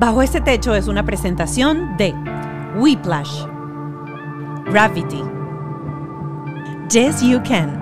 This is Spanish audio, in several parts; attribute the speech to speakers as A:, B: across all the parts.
A: Bajo este techo es una presentación de Whiplash, Gravity, Yes You Can,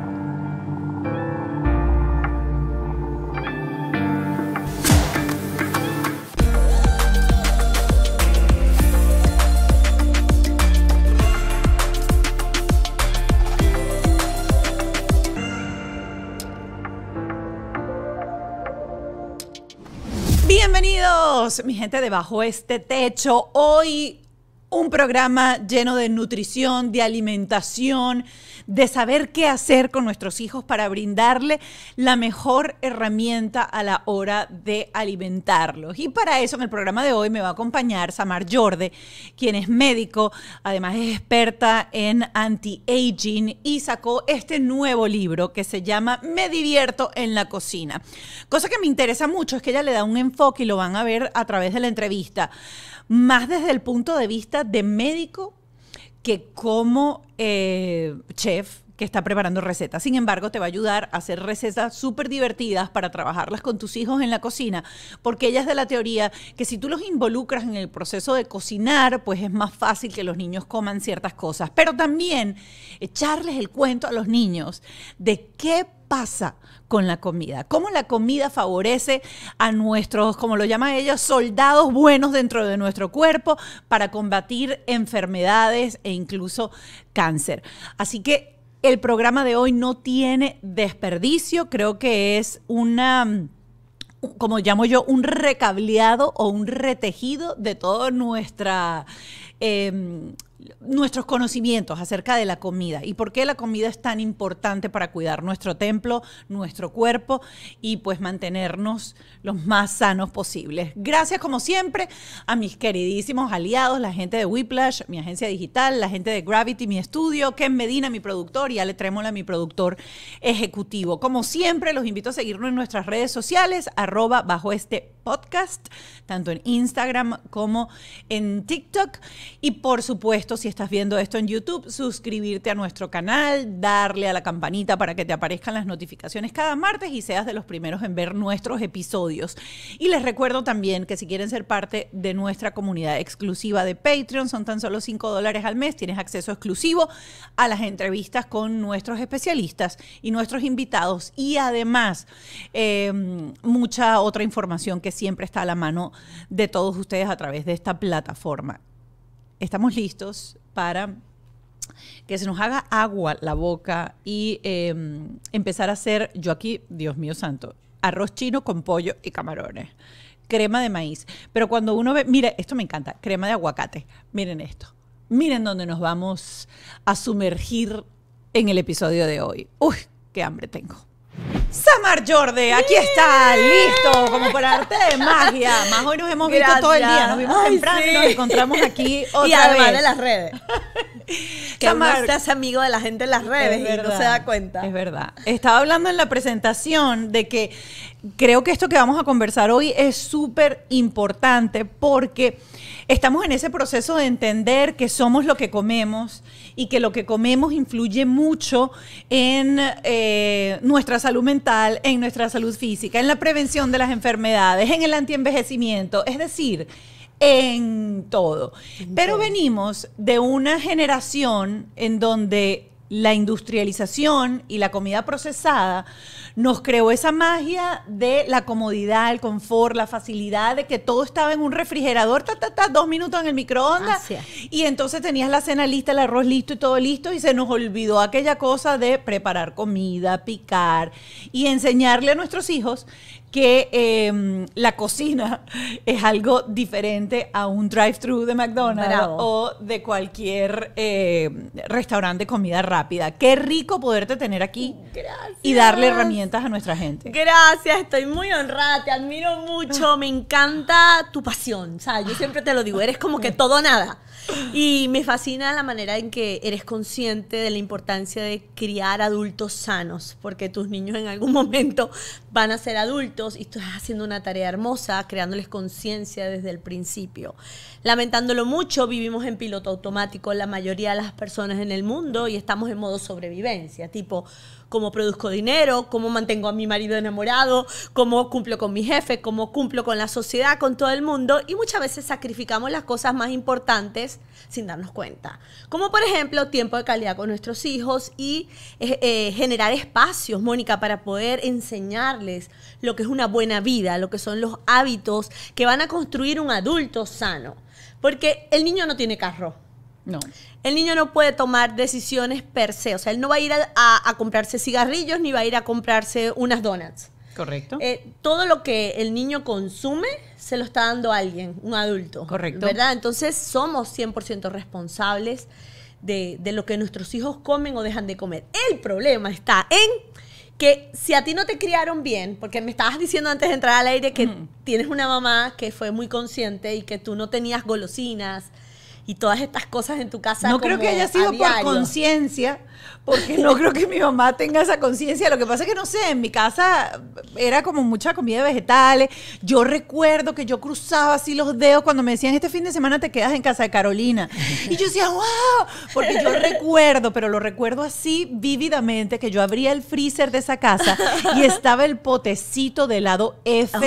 A: mi gente debajo este Techo. Hoy un programa lleno de nutrición, de alimentación, de saber qué hacer con nuestros hijos para brindarle la mejor herramienta a la hora de alimentarlos. Y para eso en el programa de hoy me va a acompañar Samar Jorde, quien es médico, además es experta en anti-aging y sacó este nuevo libro que se llama Me divierto en la cocina. Cosa que me interesa mucho es que ella le da un enfoque y lo van a ver a través de la entrevista más desde el punto de vista de médico que como eh, chef que está preparando recetas. Sin embargo, te va a ayudar a hacer recetas súper divertidas para trabajarlas con tus hijos en la cocina, porque ella es de la teoría que si tú los involucras en el proceso de cocinar, pues es más fácil que los niños coman ciertas cosas. Pero también echarles el cuento a los niños de qué pasa con la comida, cómo la comida favorece a nuestros, como lo llaman ellos, soldados buenos dentro de nuestro cuerpo para combatir enfermedades e incluso cáncer. Así que el programa de hoy no tiene desperdicio, creo que es una como llamo yo, un recableado o un retejido de toda nuestra em, nuestros conocimientos acerca de la comida y por qué la comida es tan importante para cuidar nuestro templo, nuestro cuerpo y pues mantenernos los más sanos posibles. Gracias como siempre a mis queridísimos aliados, la gente de Whiplash, mi agencia digital, la gente de Gravity, mi estudio, Ken Medina, mi productor y Ale Tremola mi productor ejecutivo. Como siempre, los invito a seguirnos en nuestras redes sociales, arroba bajo este podcast, tanto en Instagram como en TikTok y por supuesto si estás viendo esto en YouTube, suscribirte a nuestro canal, darle a la campanita para que te aparezcan las notificaciones cada martes y seas de los primeros en ver nuestros episodios. Y les recuerdo también que si quieren ser parte de nuestra comunidad exclusiva de Patreon, son tan solo 5 dólares al mes, tienes acceso exclusivo a las entrevistas con nuestros especialistas y nuestros invitados y además em, mucha otra información que siempre está a la mano de todos ustedes a través de esta plataforma estamos listos para que se nos haga agua la boca y em, empezar a hacer, yo aquí, Dios mío santo, arroz chino con pollo y camarones, crema de maíz. Pero cuando uno ve, mire, esto me encanta, crema de aguacate, miren esto, miren dónde nos vamos a sumergir en el episodio de hoy. Uy, qué hambre tengo. Samar Jordi, aquí está, listo, como para arte de magia. Más hoy nos hemos visto todo el día, nos vimos temprano y nos encontramos aquí otra y además vez. de las redes.
B: que Samar, te amigo
A: de la gente en las redes y no se da cuenta. Es verdad. Estaba hablando en la presentación de que creo que esto que vamos a conversar hoy es súper importante porque estamos en ese proceso de entender que somos lo que comemos y que lo que comemos influye mucho en eh, nuestra salud mental, en nuestra salud física, en la prevención de las enfermedades, en el antienvejecimiento, es decir, en todo. Pero venimos de una generación en donde la industrialización y la comida procesada nos creó esa magia de la comodidad, el confort, la facilidad de que todo estaba en un refrigerador, ta, ta, ta, dos minutos en el microondas. Y entonces tenías la cena lista, el arroz listo y todo listo. Y se nos olvidó aquella cosa de preparar comida, picar y enseñarle a nuestros hijos que em, la cocina es algo diferente a un drive-thru de McDonald's o de cualquier em, restaurante de comida rápida. Qué rico poderte tener aquí y darle herramientas a nuestra gente.
B: Gracias, estoy muy honrada, te admiro mucho, me encanta tu pasión. O sea, yo siempre te lo digo, eres como que todo nada. Y me fascina la manera en que eres consciente de la importancia de criar adultos sanos, porque tus niños en algún momento van a ser adultos y estás haciendo una tarea hermosa, creándoles conciencia desde el principio. Lamentándolo mucho, vivimos en piloto automático la mayoría de las personas en el mundo y estamos en modo sobrevivencia, tipo cómo produzco dinero, cómo mantengo a mi marido enamorado, cómo cumplo con mi jefe, cómo cumplo con la sociedad, con todo el mundo. Y muchas veces sacrificamos las cosas más importantes sin darnos cuenta. Como por ejemplo tiempo de calidad con nuestros hijos y eh, eh, generar espacios, Mónica, para poder enseñarles lo que es una buena vida, lo que son los hábitos que van a construir un adulto sano. Porque el niño no tiene carro no. El niño no puede tomar decisiones per se. O sea, él no va a ir a, comprarse cigarrillos ni va a ir a comprarse unas donuts. Correcto. Eh, todo lo que el niño consume se lo está dando alguien, un adulto. Correcto. ¿Verdad? Entonces somos 100% responsables de, lo que nuestros hijos comen o dejan de comer. El problema está en que si a ti no te criaron bien, porque me estabas diciendo antes de entrar al aire que tienes una mamá que fue muy consciente y que tú no tenías golosinas, y todas estas cosas en tu casa. No creo que haya sido por
A: conciencia, porque no creo que mi mamá tenga esa conciencia. Lo que pasa es que no sé, en mi casa era como mucha comida de vegetales. Yo recuerdo que yo cruzaba así los dedos cuando me decían este fin de semana te quedas en casa de Carolina. Y yo decía, wow, porque yo recuerdo, pero lo recuerdo así vívidamente, que yo abría el freezer de esa casa y estaba el potecito de lado F,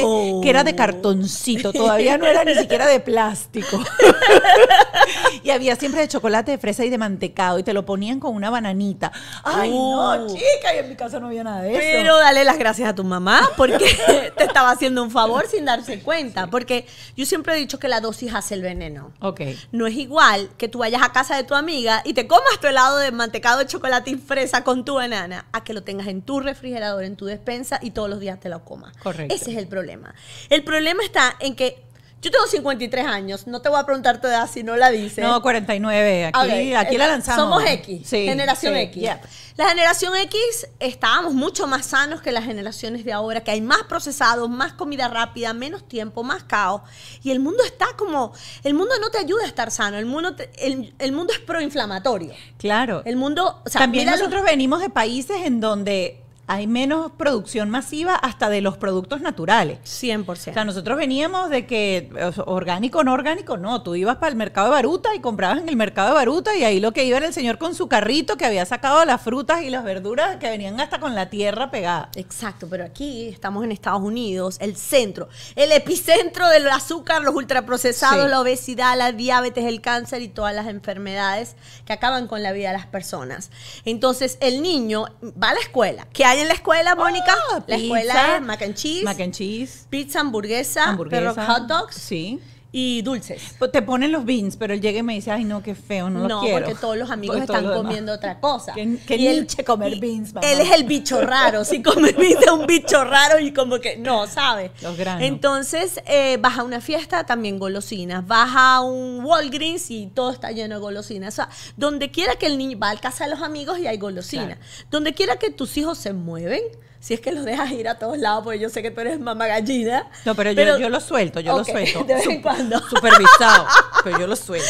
A: que era de oh. cartoncito, todavía no era ni siquiera de plástico. y había siempre de chocolate, de fresa y de mantecado y te lo ponían con una bananita. Ay, no, uh. chica, y en mi casa no había nada de eso. Pero dale las gracias
B: a tu mamá porque te estaba haciendo un favor sin darse cuenta, porque yo siempre he dicho que la dosis hace el veneno. Ok. No es igual que tú vayas a casa de tu amiga y te comas tu helado de mantecado de chocolate y fresa con tu banana a que lo tengas en tu refrigerador, en tu despensa y todos los días te lo comas. Correcto. Ese es el problema. El problema está en que yo tengo 53 años, no te voy a preguntar tu edad si no la dices. No, 49, aquí, la lanzamos. Somos X, generación X. La generación X estábamos mucho más sanos que las generaciones de ahora, que hay más procesados, más comida rápida, menos tiempo, más caos. Y el mundo está como, el mundo no te ayuda a estar sano, el mundo, el, mundo es proinflamatorio. Claro. El mundo, También nosotros
A: venimos de países en donde hay menos producción masiva hasta de los productos naturales. 100%. O sea, nosotros veníamos de que orgánico, no orgánico, no. Tú ibas para el mercado de Baruta y comprabas en el mercado de Baruta y ahí lo que iba era el señor con su carrito que había sacado las frutas y las verduras que venían hasta con la tierra pegada. Exacto, pero aquí estamos en Estados Unidos, el centro, el epicentro del azúcar, los ultraprocesados,
B: la obesidad, la diabetes, el cáncer y todas las enfermedades que acaban con la vida de las personas. Entonces, el niño va a la escuela, que hay en la escuela, Mónica? Ah, la escuela es mac and
A: cheese. Pizza, hamburguesa, hot dogs. Sí y dulces. Te ponen los beans, pero él llega y me dice, ay, no, qué feo, no, no quiero. No, porque todos los amigos están comiendo
B: otra cosa. ¿Qué, qué comer beans, Él es el bicho raro. si come beans es un bicho raro y como que no, ¿sabes? Los Entonces, eh, vas a una fiesta, también golosinas. Vas a un Walgreens y todo está lleno de golosinas. O sea, donde quiera que el niño va al casa de los amigos y hay golosinas. Donde quiera que tus hijos se mueven, si es que lo dejas ir a todos lados, porque yo sé que tú eres mamá gallina. No,
A: pero, yo, lo suelto, yo lo suelto. De vez en cuando. Supervisado, pero yo lo suelto.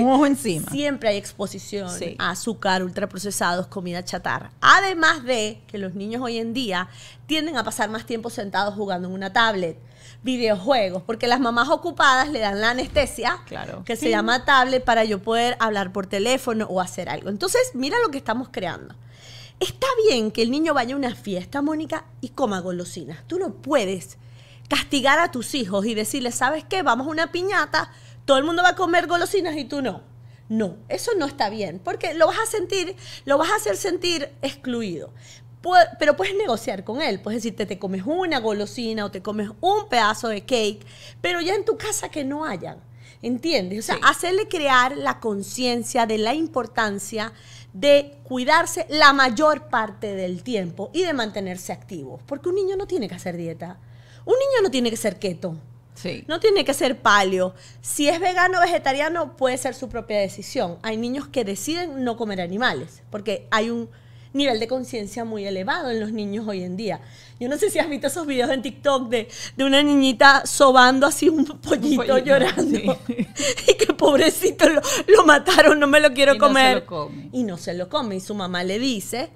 A: Un ojo encima.
B: Siempre hay exposición a azúcar, ultraprocesados, comida chatarra. Además de que los niños hoy en día tienden a pasar más tiempo sentados jugando en una tablet videojuegos, porque las mamás ocupadas le dan la anestesia, claro. que se llama tablet, para yo poder hablar por teléfono o hacer algo. Entonces, mira lo que estamos creando. Está bien que el niño vaya a una fiesta, Mónica, y coma golosinas. Tú no puedes castigar a tus hijos y decirles, ¿sabes qué? Vamos a una piñata, todo el mundo va a comer golosinas y tú no. No, eso no está bien, porque lo vas a sentir, lo vas a hacer sentir excluido. Pero puedes negociar con él, puedes decirte te comes una golosina o te comes un pedazo de cake, pero ya en tu casa que no hayan. ¿Entiendes? O sea, hacerle crear la conciencia de la importancia de cuidarse la mayor parte del tiempo y de mantenerse activos. Porque un niño no tiene que hacer dieta. Un niño no tiene que ser keto. No tiene que ser palio. Si es vegano o vegetariano, puede ser su propia decisión. Hay niños que deciden no comer animales, porque hay un nivel de conciencia muy elevado en los niños hoy en día. Yo no sé si has visto esos videos en TikTok de, de una niñita sobando así un pollito, llorando. Y que pobrecito lo, mataron, no me lo quiero comer. Y no se lo come. Y su mamá le dice,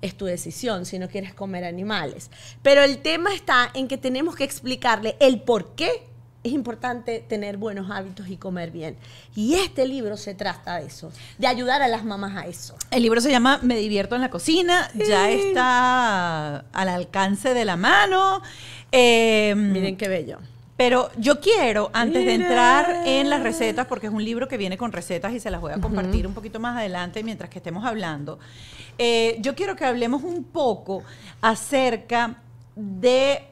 B: es tu decisión si no quieres comer animales. Pero el tema está en que tenemos que explicarle el por qué es importante tener buenos hábitos y comer bien. Y este libro se trata de eso, de ayudar a las mamás a
A: eso. El libro se llama Me divierto en la cocina, ya está al alcance de la mano. Em, Miren qué bello. Pero yo quiero, antes de entrar en las recetas, porque es un libro que viene con recetas y se las voy a compartir un poquito más adelante mientras que estemos hablando, eh, yo quiero que hablemos un poco acerca de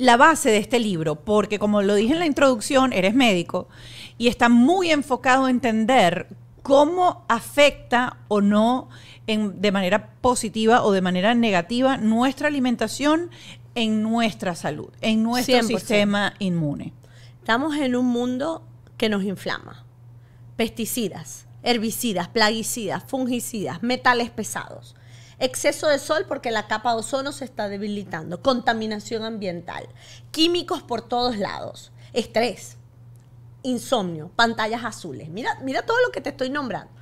A: la base de este libro, porque como lo dije en la introducción, eres médico y está muy enfocado a entender cómo afecta o no de manera positiva o de manera negativa nuestra alimentación en nuestra salud, en nuestro sistema inmune. Estamos en un
B: mundo que nos inflama. Pesticidas, herbicidas, plaguicidas, fungicidas, metales pesados exceso de sol porque la capa de ozono se está debilitando, contaminación ambiental, químicos por todos lados, estrés, insomnio, pantallas azules. Mira, mira todo lo que te estoy nombrando.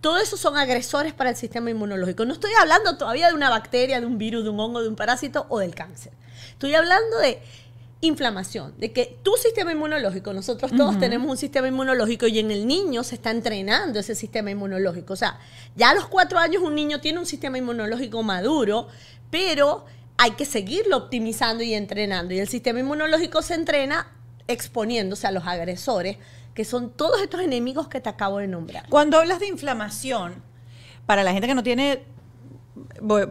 B: Todo eso son agresores para el sistema inmunológico. No estoy hablando todavía de una bacteria, de un virus, de un hongo, de un parásito o del cáncer. Estoy hablando de inflamación, de que tu sistema inmunológico, nosotros todos tenemos un sistema inmunológico y en el niño se está entrenando ese sistema inmunológico. O sea, ya a los cuatro años un niño tiene un sistema inmunológico maduro, pero hay que seguirlo optimizando y entrenando. Y el sistema inmunológico se entrena exponiéndose a los
A: agresores, que son todos estos enemigos que te acabo de nombrar. Cuando hablas de inflamación, para la gente que no tiene Voy,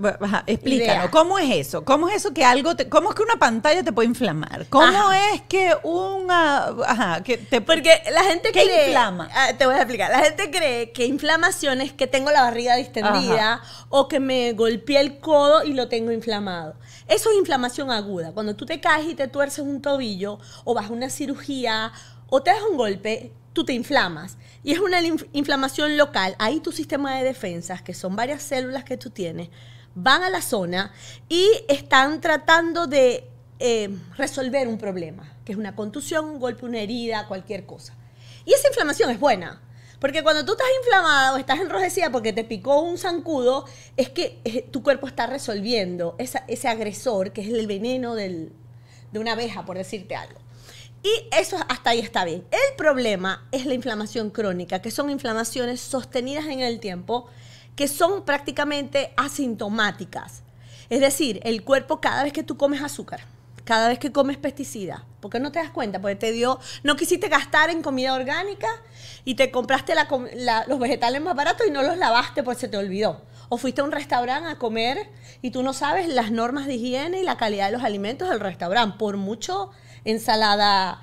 A: explícanos, ¿cómo es eso? ¿Cómo es eso que algo, cómo es que una pantalla te puede inflamar? ¿Cómo es que una, que
B: Porque la gente cree, inflama? Ah,
A: te voy a explicar, la gente cree que inflamación es que tengo
B: la barriga distendida o que me golpeé el codo y lo tengo inflamado. Eso es inflamación aguda. Cuando tú te caes y te tuerces un tobillo o vas a una cirugía o te das un golpe, tú te inflamas. Y es una inflamación local. Ahí tu sistema de defensas, que son varias células que tú tienes, van a la zona y están tratando de eh, resolver un problema, que es una contusión, un golpe, una herida, cualquier cosa. Y esa inflamación es buena, porque cuando tú estás inflamado, estás enrojecida porque te picó un zancudo, es que tu cuerpo está resolviendo ese agresor, que es el veneno de una abeja, por decirte algo. Y eso hasta ahí está bien. El problema es la inflamación crónica, que son inflamaciones sostenidas en el tiempo, que son prácticamente asintomáticas. Es decir, el cuerpo cada vez que tú comes azúcar, cada vez que comes pesticida, porque no te das cuenta, porque te dio, no quisiste gastar en comida orgánica y te compraste los vegetales más baratos y no los lavaste porque se te olvidó. O fuiste a un restaurante a comer y tú no sabes las normas de higiene y la calidad de los alimentos del restaurante, por mucho ensalada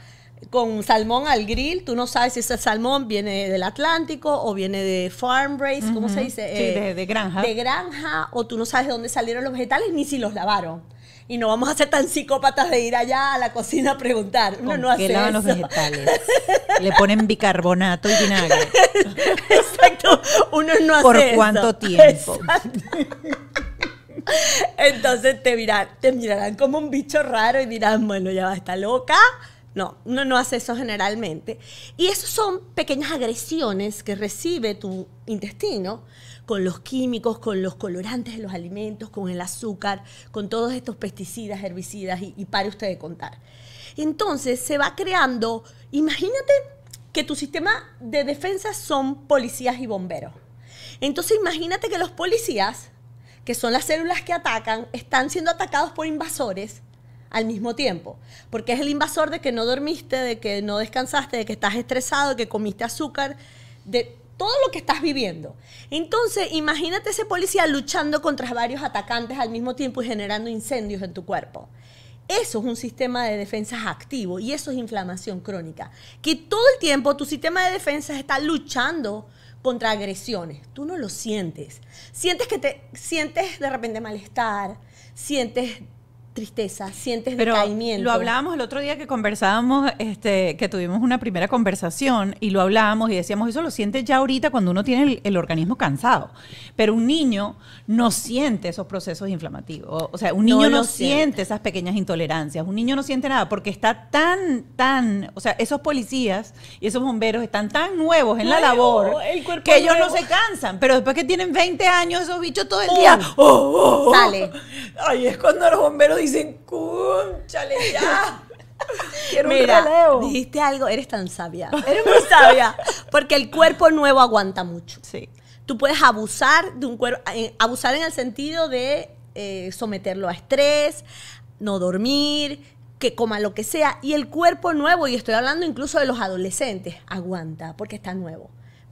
B: con salmón al grill, tú no sabes si ese salmón viene del Atlántico o viene de farm raised, ¿cómo se dice? Sí, eh, de, granja. De granja, o tú no sabes de dónde salieron los vegetales ni si los lavaron. Y no vamos a ser tan psicópatas de ir allá a la cocina a preguntar. Uno no hace qué lavan los vegetales?
A: Le ponen bicarbonato y vinagre.
B: Exacto. Uno no hace ¿Por cuánto tiempo? Entonces te, te mirarán como un bicho raro y dirán, bueno, ya va, está loca. No, uno no hace eso generalmente. Y eso son pequeñas agresiones que recibe tu intestino con los químicos, con los colorantes de los alimentos, con el azúcar, con todos estos pesticidas, herbicidas y, y pare usted de contar. Entonces se va creando, imagínate que tu sistema de defensa son policías y bomberos. Entonces imagínate que los policías que son las células que atacan, están siendo atacados por invasores al mismo tiempo. Porque es el invasor de que no dormiste, de que no descansaste, de que estás estresado, de que comiste azúcar, de todo lo que estás viviendo. Entonces, imagínate ese policía luchando contra varios atacantes al mismo tiempo y generando incendios en tu cuerpo. Eso es un sistema de defensas activo y eso es inflamación crónica. Que todo el tiempo tu sistema de defensas está luchando contra agresiones. Tú no lo
A: sientes.
B: Sientes que te sientes de repente malestar, sientes tristeza, sientes Pero decaimiento. Lo hablábamos
A: el otro día que conversábamos, este, que tuvimos una primera conversación y lo hablábamos y decíamos, eso lo sientes ya ahorita cuando uno tiene el, organismo cansado. Pero un niño no siente esos procesos inflamativos. O sea, un niño no, siente. esas pequeñas intolerancias. Un niño no siente nada porque está tan, tan, o sea, esos policías y esos bomberos están tan nuevos en la labor que ellos no se cansan. Pero después que tienen 20 años, esos bichos todo el oh. día, oh, oh, sale. Ay, es cuando los bomberos dicen, ¡cúnchale ya! dijiste algo, eres tan
B: sabia. Eres muy sabia. Porque el cuerpo nuevo aguanta mucho. Sí. Tú puedes abusar de un cuerpo, eh, abusar en el sentido de eh, someterlo a estrés, no dormir, que coma lo que sea. Y el cuerpo nuevo, y estoy hablando incluso de los adolescentes, aguanta porque está nuevo.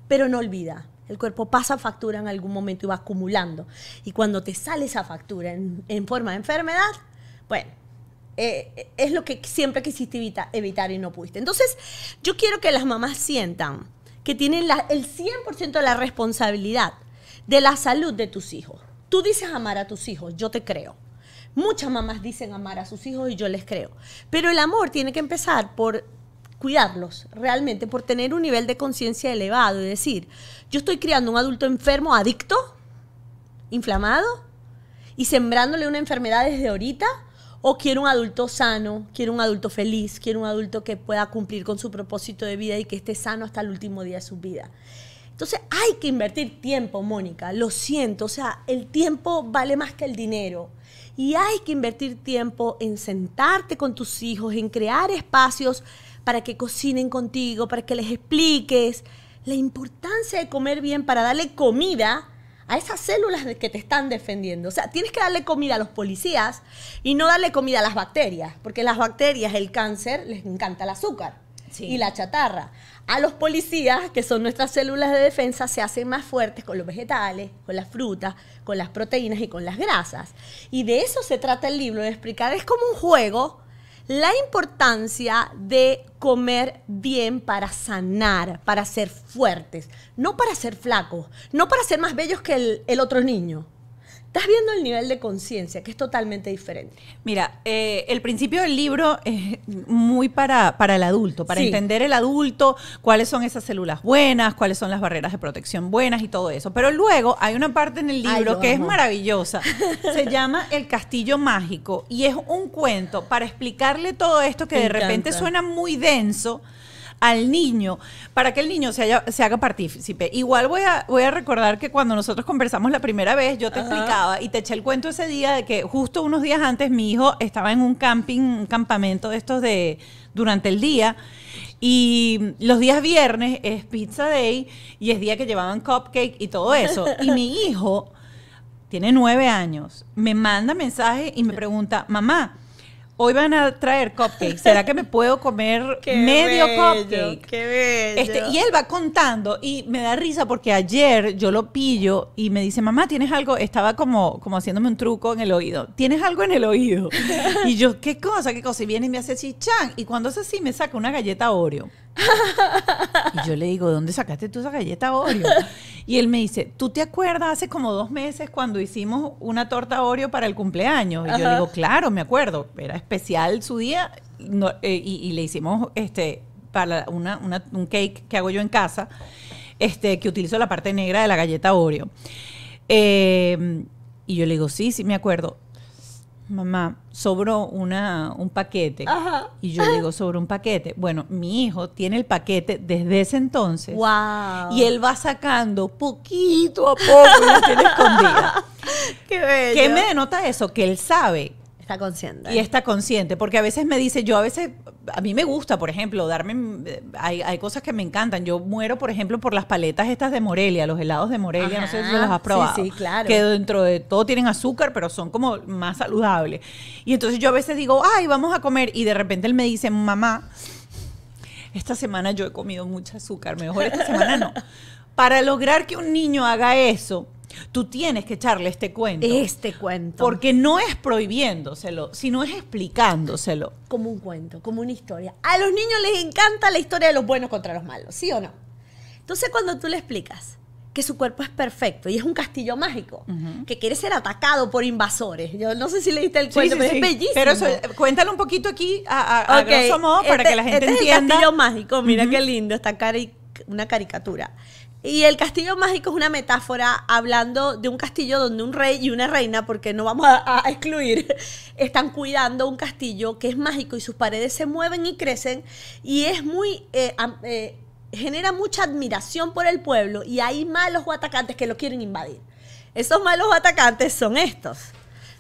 B: Pero no olvida, el cuerpo pasa factura en algún momento y va acumulando. Y cuando te sale esa factura en forma de enfermedad, bueno, eh, es lo que siempre quisiste evitar y no pudiste. Entonces, yo quiero que las mamás sientan que tienen el 100% de la responsabilidad de la salud de tus hijos. Tú dices amar a tus hijos, yo te creo. Muchas mamás dicen amar a sus hijos y yo les creo. Pero el amor tiene que empezar por cuidarlos realmente, por tener un nivel de conciencia elevado y decir, yo estoy criando un adulto enfermo, adicto, inflamado, y sembrándole una enfermedad desde ahorita o quiero un adulto sano, quiero un adulto feliz, quiero un adulto que pueda cumplir con su propósito de vida y que esté sano hasta el último día de su vida. Entonces hay que invertir tiempo, Mónica, lo siento, o sea, el tiempo vale más que el dinero. Y hay que invertir tiempo en sentarte con tus hijos, en crear espacios para que cocinen contigo, para que les expliques la importancia de comer bien, para darle comida a esas células que te están defendiendo. O sea, tienes que darle comida a los policías y no darle comida a las bacterias, porque las bacterias, el cáncer, les encanta el azúcar y la chatarra. A los policías, que son nuestras células de defensa, se hacen más fuertes con los vegetales, con las frutas, con las proteínas y con las grasas. Y de eso se trata el libro, de explicar, es como un juego la importancia de comer bien para sanar, para ser fuertes, no para ser flacos, no para ser más bellos que el, otro niño. Estás viendo el nivel de conciencia, que es totalmente diferente.
A: Mira, eh, el principio del libro es muy para, para el adulto, para entender el adulto, cuáles son esas células buenas, cuáles son las barreras de protección buenas y todo eso. Pero luego hay una parte en el libro que es maravillosa. Se llama El Castillo Mágico y es un cuento para explicarle todo esto que de repente suena muy denso al niño para que el niño se, haga partícipe. Igual voy a, recordar que cuando nosotros conversamos la primera vez, yo te explicaba y te eché el cuento ese día de que justo unos días antes mi hijo estaba en un camping, un campamento de estos de durante el día. Y los días viernes es Pizza Day y es día que llevaban cupcake y todo eso. Y mi hijo tiene nueve años, me manda mensaje y me pregunta, mamá, hoy van a traer cupcakes. ¿Será que me puedo comer medio cupcake? Qué bello. Este, y él va contando y me da risa porque ayer yo lo pillo y me dice, mamá, ¿tienes algo? Estaba como, como haciéndome un truco en el oído. ¿Tienes algo en el oído? y yo, ¿qué cosa? ¿Qué cosa? Y viene y me hace chichán. Y cuando hace así, me saca una galleta Oreo. Y yo le digo, ¿dónde sacaste tú esa galleta Oreo? Y él me dice, ¿tú te acuerdas hace como dos meses cuando hicimos una torta Oreo para el cumpleaños? Y yo le digo, claro, me acuerdo. Era especial su día eh, y, le hicimos este, para un cake que hago yo en casa, este, que utilizo la parte negra de la galleta Oreo. Em, y yo le digo, sí, sí, me acuerdo mamá, sobró una, un paquete. Y yo digo, sobró un paquete. Bueno, mi hijo tiene el paquete desde ese entonces. Y él va sacando poquito a poco y lo tiene escondido. Qué bello. ¿Qué me denota eso? Que él sabe consciente. Y está consciente, porque a veces me dice, yo a veces, a mí me gusta, por ejemplo, darme, eh, hay, cosas que me encantan. Yo muero, por ejemplo, por las paletas estas de Morelia, los helados de Morelia, no sé si los has probado. claro. Que dentro de todo tienen azúcar, pero son como más saludables. Y entonces yo a veces digo, ay, vamos a comer. Y de repente él me dice, mamá, esta semana yo he comido mucho azúcar, mejor esta semana no. Para lograr que un niño haga eso, tú tienes que echarle este cuento. Este cuento. Porque no es prohibiéndoselo, sino es explicándoselo.
B: Como un cuento, como una historia.
A: A los niños les encanta la historia de los buenos
B: contra los malos, ¿sí o no? Entonces cuando tú le explicas que su cuerpo es perfecto y es un castillo mágico, que quiere ser atacado por invasores. Yo no sé si le diste el cuento, pero es bellísimo. Pero eso, cuéntalo un poquito aquí a, grosso modo para este que la gente este entienda. Es el castillo mágico, mira qué lindo, está una caricatura. Y el castillo mágico es una metáfora hablando de un castillo donde un rey y una reina, porque no vamos a, excluir, están cuidando un castillo que es mágico y sus paredes se mueven y crecen y es muy... Eh, eh, genera mucha admiración por el pueblo y hay malos o atacantes que lo quieren invadir. Esos malos o atacantes son estos.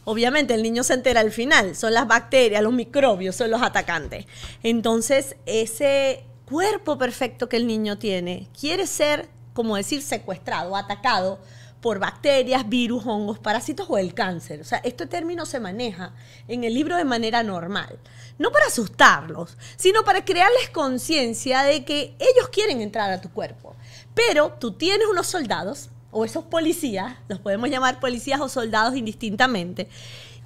B: Obviamente el niño se entera al final, son las bacterias, los microbios, son los atacantes. Entonces ese cuerpo perfecto que el niño tiene quiere ser como decir, secuestrado, atacado por bacterias, virus, hongos, parásitos o el cáncer. O sea, este término se maneja en el libro de manera normal. No para asustarlos, sino para crearles conciencia de que ellos quieren entrar a tu cuerpo. Pero tú tienes unos soldados, o esos policías, los podemos llamar policías o soldados indistintamente,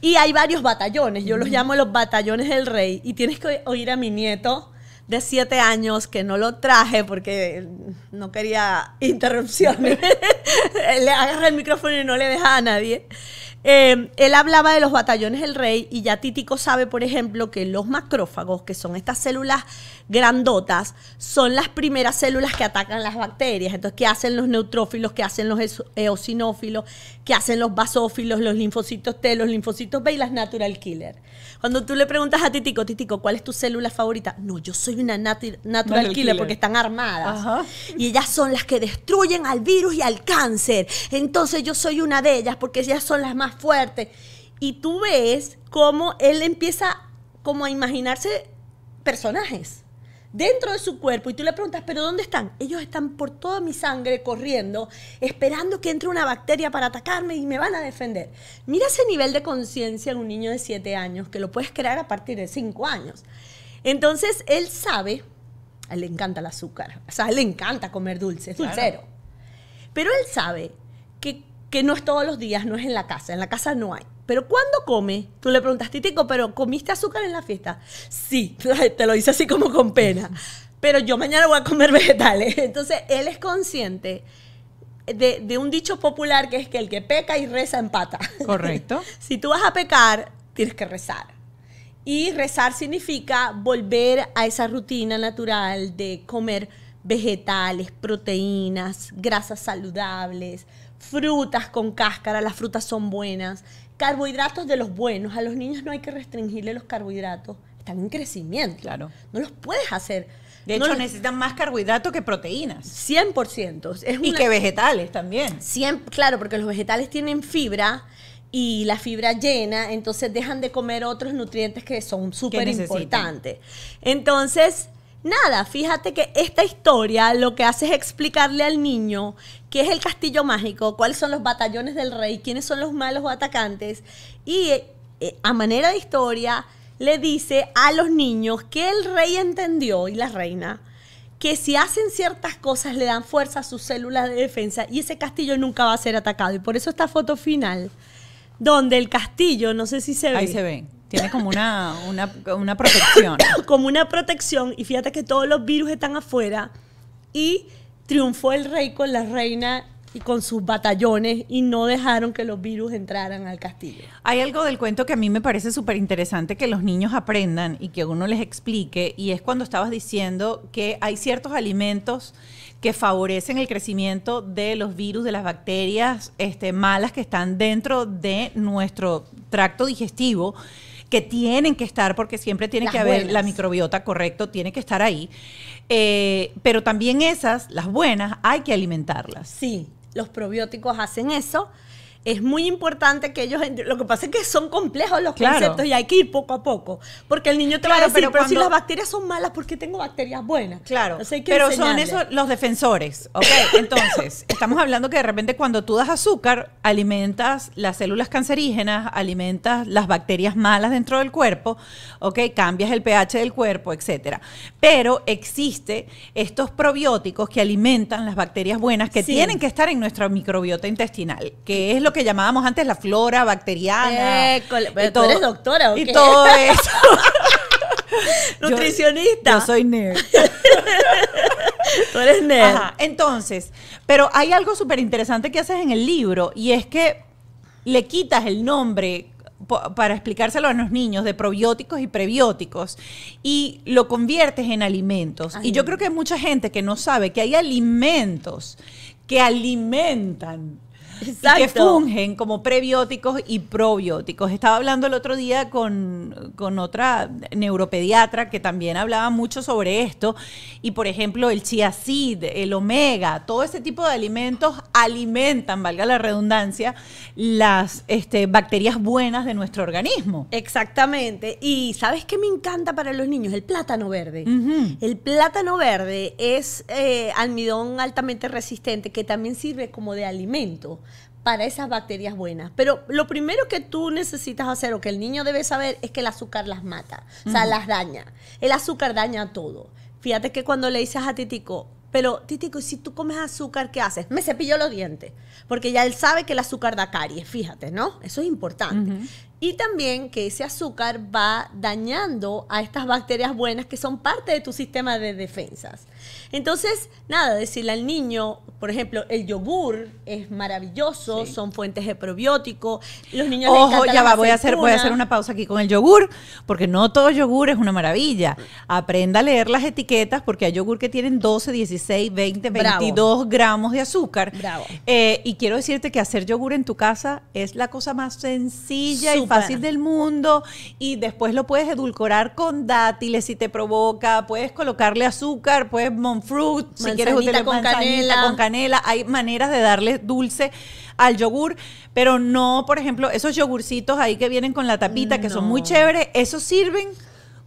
B: y hay varios batallones, yo los llamo los batallones del rey, y tienes que oír a mi nieto de siete años que no lo traje porque no quería interrupciones. le agarré el micrófono y no le dejaba a nadie. Em, él hablaba de los batallones del rey y ya Títico sabe, por ejemplo, que los macrófagos, que son estas células grandotas, son las primeras células que atacan las bacterias. Entonces, ¿qué hacen los neutrófilos? ¿Qué hacen los eosinófilos? ¿Qué hacen los basófilos? Los linfocitos T, los linfocitos B y las natural killer. Cuando tú le preguntas a Títico, Títico, ¿cuál es tu célula favorita? No, yo soy una natural killer, porque están armadas. Y ellas son las que destruyen al virus y al cáncer. Entonces, yo soy una de ellas porque ellas son las más fuerte. Y tú ves cómo él empieza como a imaginarse personajes dentro de su cuerpo y tú le preguntas, pero ¿dónde están? Ellos están por toda mi sangre corriendo, esperando que entre una bacteria para atacarme y me van a defender. Mira ese nivel de conciencia en un niño de 7 años, que lo puedes crear a partir de 5 años. Entonces, él sabe, a él le encanta el azúcar, o sea, a él le encanta comer dulce, dulcero. Pero él sabe que no es todos los días, no es en la casa, en la casa no hay. Pero cuando come, tú le preguntas, Titico, ¿pero comiste azúcar en la fiesta? Sí, te lo dice así como con pena. Pero yo mañana voy a comer vegetales. Entonces, él es consciente de, de un dicho popular que es que el que peca y reza empata. Correcto. si tú vas a pecar, tienes que rezar. Y rezar significa volver a esa rutina natural de comer vegetales, proteínas, grasas saludables, frutas con cáscara, las frutas son buenas, carbohidratos de los buenos, a los niños no hay que restringirle los carbohidratos, están en crecimiento, claro. no los puedes hacer. De hecho, necesitan más carbohidratos que proteínas. 100%. Es Y que vegetales también. claro, porque los vegetales tienen fibra y la fibra llena, entonces dejan de comer otros nutrientes que son súper importantes. Entonces, Nada, fíjate que esta historia lo que hace es explicarle al niño qué es el castillo mágico, cuáles son los batallones del rey, quiénes son los malos atacantes. Y eh, eh, a manera de historia le dice a los niños que el rey entendió y la reina que si hacen ciertas cosas le dan fuerza a sus células de defensa y ese castillo nunca va a ser atacado. Y por eso esta foto final, donde el castillo, no sé si se ve. Ahí se ven tiene como una, una, protección. como una protección. Y fíjate que todos los virus están afuera. Y triunfó el rey con la reina y con sus batallones y no dejaron que los virus entraran al castillo.
A: Hay algo del cuento que a mí me parece súper interesante que los niños aprendan y que uno les explique y es cuando estabas diciendo que hay ciertos alimentos que favorecen el crecimiento de los virus, de las bacterias este, malas que están dentro de nuestro tracto digestivo que tienen que estar, porque siempre tiene que haber la microbiota correcto, tiene que estar ahí. Eh, pero también esas, las buenas, hay que alimentarlas. Sí,
B: los probióticos
A: hacen eso
B: es muy importante que ellos lo que pasa es que son complejos los conceptos y hay que ir poco
A: a poco porque el niño te claro, va a decir pero, si las bacterias son malas ¿por qué tengo bacterias buenas claro pero son esos los defensores ok entonces estamos hablando que de repente cuando tú das azúcar alimentas las células cancerígenas alimentas las bacterias malas dentro del cuerpo ok cambias el pH del cuerpo etcétera pero existe estos probióticos que alimentan las bacterias buenas que tienen que estar en nuestra microbiota intestinal que es lo que llamábamos antes la flora bacteriana. tú eres doctora, ¿o Y todo eso. Nutricionista. Yo, soy nerd. tú eres nerd. Entonces, pero hay algo súper interesante que haces en el libro y es que le quitas el nombre para explicárselo a los niños de probióticos y prebióticos y lo conviertes en alimentos. Y yo creo que hay mucha gente que no sabe que hay alimentos que alimentan que fungen como prebióticos y probióticos. Estaba hablando el otro día con, otra neuropediatra que también hablaba mucho sobre esto. Y por ejemplo, el chia el omega, todo ese tipo de alimentos alimentan, valga la redundancia, las este, bacterias buenas de nuestro organismo. Exactamente.
B: Y ¿sabes qué me encanta para los niños? El plátano verde. El plátano verde es eh, almidón altamente resistente que también sirve como de alimento para esas bacterias buenas. Pero lo primero que tú necesitas hacer o que el niño debe saber es que el azúcar las mata, o sea, las daña. El azúcar daña todo. Fíjate que cuando le dices a Titico, pero Titico, si tú comes azúcar, ¿qué haces? Me cepillo los dientes, porque ya él sabe que el azúcar da caries, fíjate, ¿no? Eso es importante. Y también que ese azúcar va dañando a estas bacterias buenas que son parte de tu sistema de defensas. Entonces, nada, decirle al niño, por ejemplo, el yogur es maravilloso, son fuentes de probiótico. Los niños Ojo, ya va, voy a, hacer, voy a hacer una
A: pausa aquí con el yogur, porque no todo yogur es una maravilla. Aprenda a leer las etiquetas, porque hay yogur que tienen 12, 16, 20, 22 gramos de azúcar. Bravo. Eh, y quiero decirte que hacer yogur en tu casa es la cosa más sencilla y fácil del mundo. Y después lo puedes edulcorar con dátiles si te provoca, puedes colocarle azúcar, puedes fruit, si quieres con canela. con canela. Hay maneras de darle dulce al yogur, pero no, por ejemplo, esos yogurcitos ahí que vienen con la tapita, que son muy chéveres, esos sirven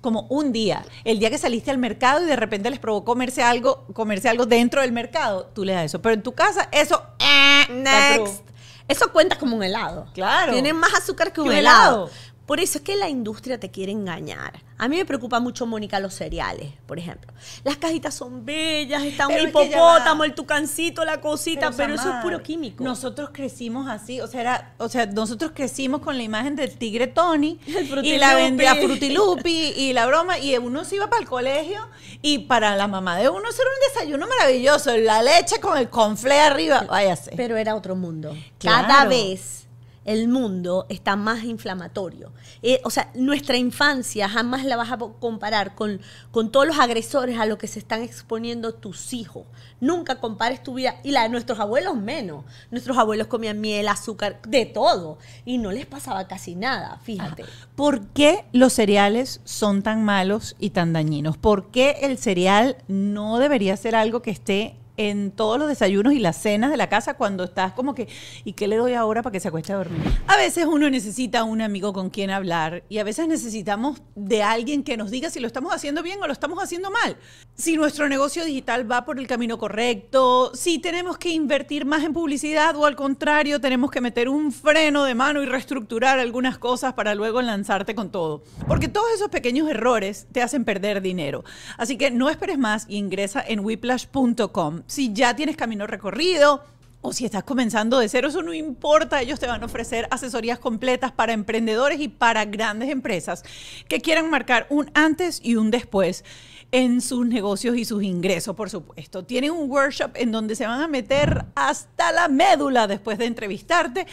A: como un día, el día que saliste al mercado y de repente les provocó comerse algo, comerse algo dentro del mercado, tú le das eso. Pero en tu casa, eso, eh, next. Eso cuenta como un helado. Claro. Tiene más azúcar que un, helado. Por eso es que la industria te quiere
B: engañar. A mí me preocupa mucho, Mónica, los cereales, por ejemplo. Las cajitas son bellas, está un hipopótamo, el
A: tucancito, la cosita, pero, eso es puro químico. Nosotros crecimos así, o sea, o sea, nosotros crecimos con la imagen del tigre Tony y la vendía Frutilupi y la broma, y uno se iba para el colegio y para la mamá de uno eso era un desayuno maravilloso, la leche con el conflé arriba, váyase. Pero era otro mundo. Cada vez
B: el mundo está más inflamatorio. Eh, o sea, nuestra infancia jamás la vas a comparar con, con todos los agresores a los que se están exponiendo tus hijos. Nunca compares tu vida y la de nuestros abuelos menos. Nuestros abuelos comían miel, azúcar, de todo. Y no les pasaba casi nada, fíjate. Ah,
A: ¿Por qué los cereales son tan malos y tan dañinos? ¿Por qué el cereal no debería ser algo que esté en todos los desayunos y las cenas de la casa cuando estás como que, ¿y qué le doy ahora para que se acueste a dormir? A veces uno necesita un amigo con quien hablar y a veces necesitamos de alguien que nos diga si lo estamos haciendo bien o lo estamos haciendo mal. Si nuestro negocio digital va por el camino correcto, si tenemos que invertir más en publicidad o al contrario tenemos que meter un freno de mano y reestructurar algunas cosas para luego lanzarte con todo. Porque todos esos pequeños errores te hacen perder dinero. Así que no esperes más y ingresa en whiplash.com si ya tienes camino recorrido o si estás comenzando de cero, eso no importa, ellos te van a ofrecer asesorías completas para emprendedores y para grandes empresas que quieran marcar un antes y un después en sus negocios y sus ingresos, por supuesto. Tienen un workshop en donde se van a meter hasta la médula después de entrevistarte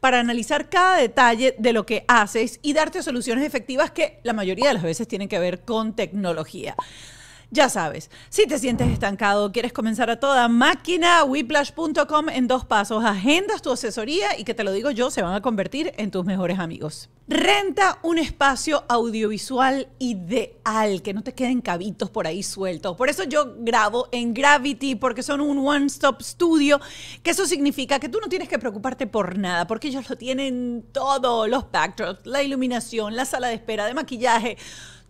A: para analizar cada detalle de lo que haces y darte soluciones efectivas que la mayoría de las veces tienen que ver con tecnología. Ya sabes, si te sientes estancado, quieres comenzar a toda máquina, whiplash.com en dos pasos. Agendas tu asesoría y que te lo digo yo, se van a convertir en tus mejores amigos. Renta un espacio audiovisual ideal, que no te queden cabitos por ahí sueltos. Por eso yo grabo en Gravity, porque son un one-stop studio, que eso significa que tú no tienes que preocuparte por nada, porque ellos lo tienen todo, los backdrops, la iluminación, la sala de espera, de maquillaje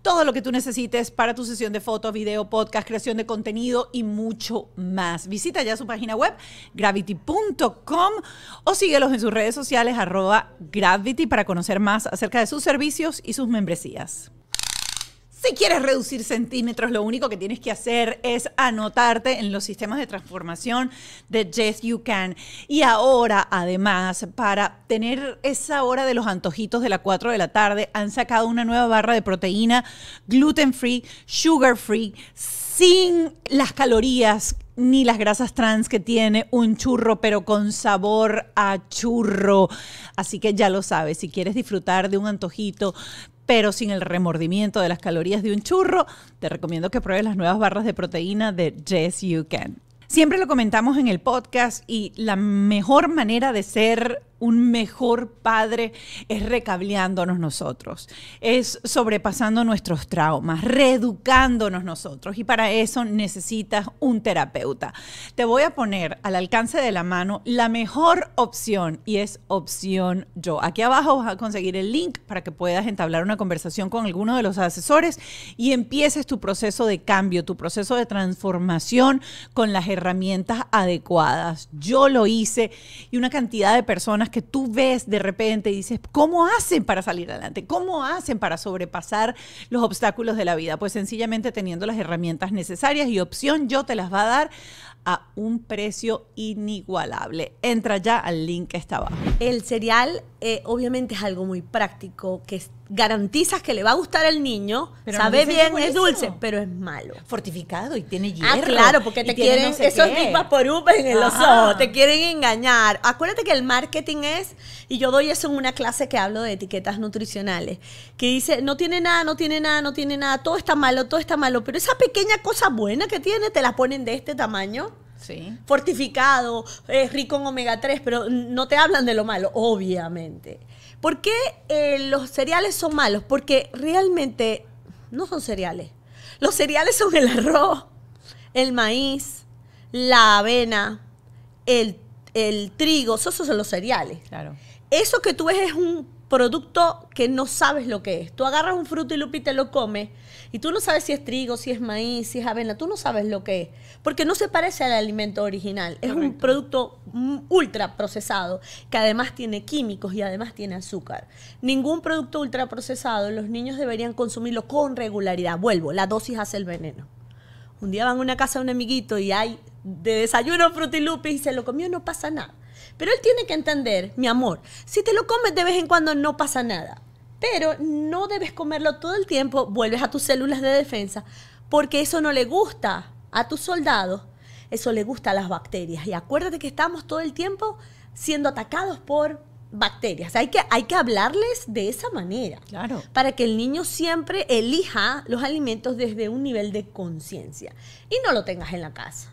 A: todo lo que tú necesites para tu sesión de fotos, video, podcast, creación de contenido y mucho más. Visita ya su página web, gravity.com, o síguelos en sus redes sociales, arroba gravity, para conocer más acerca de sus servicios y sus membresías. Si quieres reducir centímetros, lo único que tienes que hacer es anotarte en los sistemas de transformación de Yes You Can. Y ahora, además, para tener esa hora de los antojitos de la 4 de la tarde, han sacado una nueva barra de proteína gluten free, sugar free, sin las calorías ni las grasas trans que tiene un churro, pero con sabor a churro. Así que ya lo sabes, si quieres disfrutar de un antojito, pero sin el remordimiento de las calorías de un churro, te recomiendo que pruebes las nuevas barras de proteína de Yes You Can. Siempre lo comentamos en el podcast y la mejor manera de ser un mejor padre es recableándonos nosotros, es sobrepasando nuestros traumas, reeducándonos nosotros y para eso necesitas un terapeuta. Te voy a poner al alcance de la mano la mejor opción y es opción yo. Aquí abajo vas a conseguir el link para que puedas entablar una conversación con alguno de los asesores y empieces tu proceso de cambio, tu proceso de transformación con las herramientas adecuadas. Yo lo hice y una cantidad de personas que tú ves de repente y dices, ¿cómo hacen para salir adelante? ¿Cómo hacen para sobrepasar los obstáculos de la vida? Pues sencillamente teniendo las herramientas necesarias y opción yo te las va a dar a un precio inigualable. Entra ya al link que está abajo.
B: El cereal eh, obviamente es algo muy práctico que es garantizas que le va a gustar al niño, sabe bien, es dulce, pero es malo. Fortificado y tiene ah, hierro. Ah, claro, porque te quieren esos por en los ojos, te quieren engañar. Acuérdate que el marketing es, y yo doy eso en una clase que hablo de etiquetas nutricionales, que dice, no tiene nada, no tiene nada, no tiene nada, todo está malo, todo está malo, pero esa pequeña cosa buena que tiene te la ponen de este tamaño. Sí. fortificado, es rico en omega 3, pero no te hablan de lo malo, obviamente. ¿Por qué eh, los cereales son malos? Porque realmente no son cereales. Los cereales son el arroz, el maíz, la avena, el, trigo. Esos, son los cereales. Claro. Eso que tú ves es un producto que no sabes lo que es. Tú agarras un fruto y lupi te lo comes y tú no sabes si es trigo, si es maíz, si es avena, tú no sabes lo que es, porque no se parece al alimento original. Es un producto ultra procesado que además tiene químicos y además tiene azúcar. Ningún producto ultra procesado los niños deberían consumirlo con regularidad. Vuelvo, la dosis hace el veneno. Un día van a una casa de un amiguito y hay de desayuno frutilupis y se lo comió, no pasa nada. Pero él tiene que entender, mi amor, si te lo comes de vez en cuando no pasa nada pero no debes comerlo todo el tiempo, vuelves a tus células de defensa, porque eso no le gusta a tus soldados, eso le gusta a las bacterias. Y acuérdate que estamos todo el tiempo siendo atacados por bacterias. Hay que, hay que hablarles de esa manera. Claro. Para que el niño siempre elija los alimentos desde un nivel de conciencia y no lo tengas en la casa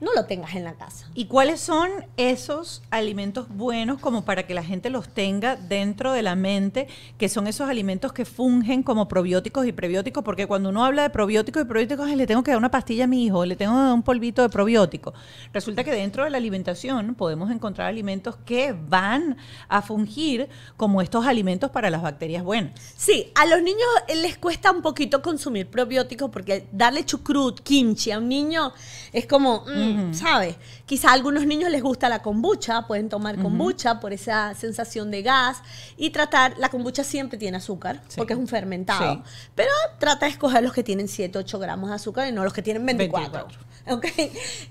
A: no lo tengas en la casa. ¿Y cuáles son esos alimentos buenos como para que la gente los tenga dentro de la mente, que son esos alimentos que fungen como probióticos y prebióticos? Porque cuando uno habla de probióticos y prebióticos, le tengo que dar una pastilla a mi hijo, le tengo que dar un polvito de probiótico. Resulta que dentro de la alimentación podemos encontrar alimentos que van a fungir como estos alimentos para las bacterias buenas. Sí, a los niños les cuesta un poquito consumir probióticos porque darle chucrut, kimchi a un niño
B: es como... Mm, 嗯，sabe。Quizá a algunos niños les gusta la kombucha, pueden tomar kombucha por esa sensación de gas y tratar, la kombucha siempre tiene azúcar porque es un fermentado, pero trata de escoger los que tienen 7, 8 gramos de azúcar y no los que tienen 24.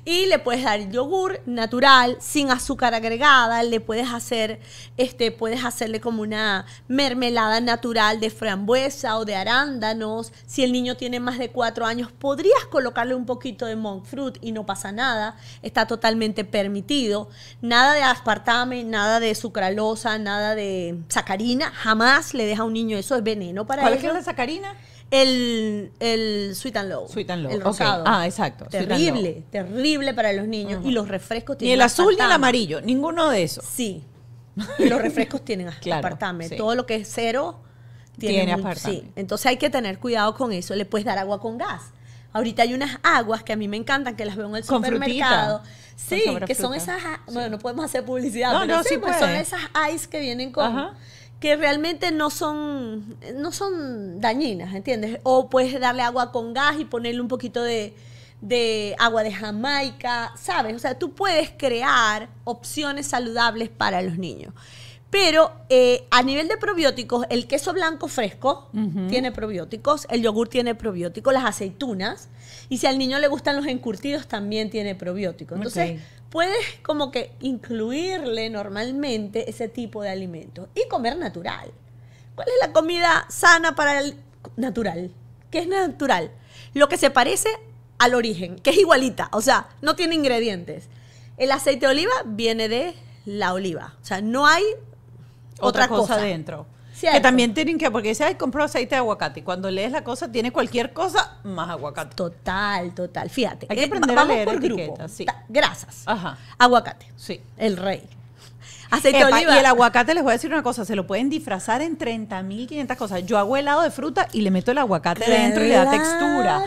B: Y le puedes dar yogur natural, sin azúcar agregada, le puedes hacer, este, puedes hacerle como una mermelada natural de frambuesa o de arándanos. Si el niño tiene más de 4 años, podrías colocarle un poquito de monk fruit y no pasa nada. Está totalmente totalmente permitido. Nada de aspartame, nada de sucralosa, nada de sacarina. Jamás le deja a un niño eso, es veneno para él. ¿Cuál es la sacarina? El, el sweet and low.
A: El Ah, exacto. Terrible,
B: terrible para los niños. Y los refrescos tienen. Ni el azul
A: y el amarillo, ninguno de esos. Sí. los refrescos tienen aspartame. Todo lo
B: que es cero
A: tiene, aspartame.
B: Entonces hay que tener cuidado con eso. Le puedes dar agua con gas. Ahorita hay unas aguas que a mí me encantan, que las veo en el supermercado. Sí, que son esas, bueno, no podemos hacer publicidad, pero sí, pues son esas ice que vienen con, que realmente no son, no son dañinas, ¿entiendes? O puedes darle agua con gas y ponerle un poquito de, de agua de Jamaica, ¿sabes? O sea, tú puedes crear opciones saludables para los niños. Pero eh, a nivel de probióticos, el queso blanco fresco tiene probióticos, el yogur tiene probióticos, las aceitunas, y si al niño le gustan los encurtidos, también tiene probióticos. Entonces, puedes como que incluirle normalmente ese tipo de alimentos y comer natural. ¿Cuál es la comida sana para el natural? ¿Qué es natural? Lo que se parece al origen, que es igualita, o sea, no tiene ingredientes. El aceite de oliva viene de la oliva. O sea,
A: no hay otra, cosa, dentro. Que también tienen que, porque si ay, compró aceite de aguacate. cuando lees la cosa, tiene cualquier cosa más aguacate. Total, total. Fíjate. Hay que eh, aprender a leer por etiquetas. Sí. Grasas. Ajá. Aguacate. Sí. El rey.
B: Y el aguacate,
A: les voy a decir una cosa, se lo pueden disfrazar en 30.500 cosas. Yo hago helado de fruta y le meto el aguacate dentro y le da textura.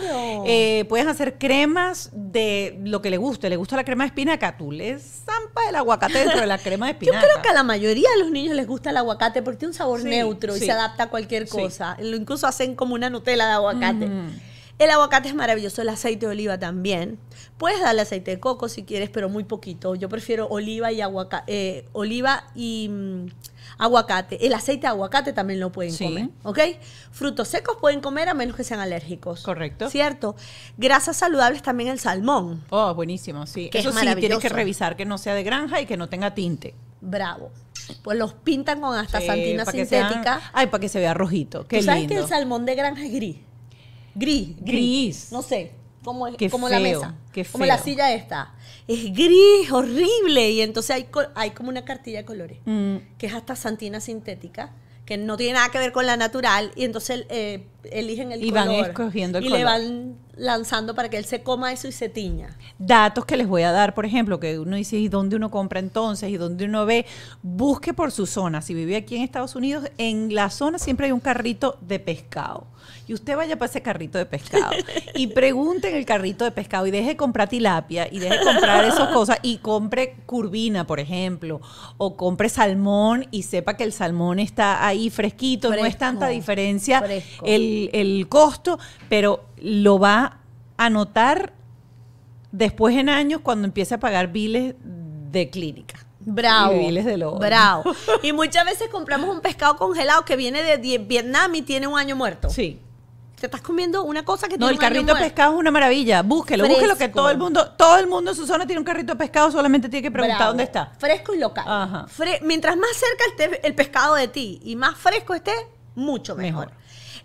A: Eh, puedes hacer cremas de lo que le guste. Le gusta la crema de espinaca, tú le zampas el aguacate dentro de la crema de espinaca. Yo creo que
B: a la mayoría de los niños les gusta el aguacate porque tiene un sabor neutro y se adapta a cualquier cosa. Incluso hacen como una Nutella de aguacate. El aguacate es maravilloso, el aceite de oliva también. Puedes darle aceite de coco si quieres, pero muy poquito. Yo prefiero oliva y aguacate, eh, oliva y mm, aguacate. El aceite de aguacate también lo pueden comer, ¿ok? Frutos secos pueden comer a menos que sean alérgicos. Correcto. ¿Cierto? Grasas saludables también el salmón.
A: Oh, buenísimo, sí. Eso sí, tienes que revisar que no sea de granja y que no tenga tinte. Bravo
B: pues los pintan con hasta santina sintética.
A: ay, para que se vea rojito. sabes que el
B: salmón de granja es gris? gris, gris. No sé. Como, como la mesa,
A: como la silla
B: esta. Es gris, horrible, y entonces hay, como una cartilla de colores, mm. que es hasta santina sintética, que no tiene nada que ver con la natural, y entonces eh, eligen el y Y van escogiendo el Y le van lanzando para que él se coma eso y se tiña.
A: Datos que les voy a dar, por ejemplo, que uno dice, ¿y dónde uno compra entonces? ¿Y dónde uno ve? Busque por su zona. Si vive aquí en Estados Unidos, en la zona siempre hay un carrito de pescado. Y usted vaya para ese carrito de pescado y pregunte en el carrito de pescado y deje de comprar tilapia y deje de comprar esas cosas y compre curvina, por ejemplo, o compre salmón y sepa que el salmón está ahí fresquito, no es tanta diferencia. El el, costo, pero lo va a notar después en años cuando empiece a pagar biles de clínica. Bravo. Y de Bravo.
B: Y muchas veces compramos un pescado congelado que viene de Vietnam y tiene un año muerto.
A: Sí. Te estás comiendo una cosa que no, el carrito de pescado es una maravilla. Búsquelo, búsquelo que todo el mundo, todo el mundo en su zona tiene un carrito de pescado, solamente tiene que preguntar dónde está. Fresco y local.
B: mientras más cerca esté el pescado de ti y más fresco esté, mucho mejor.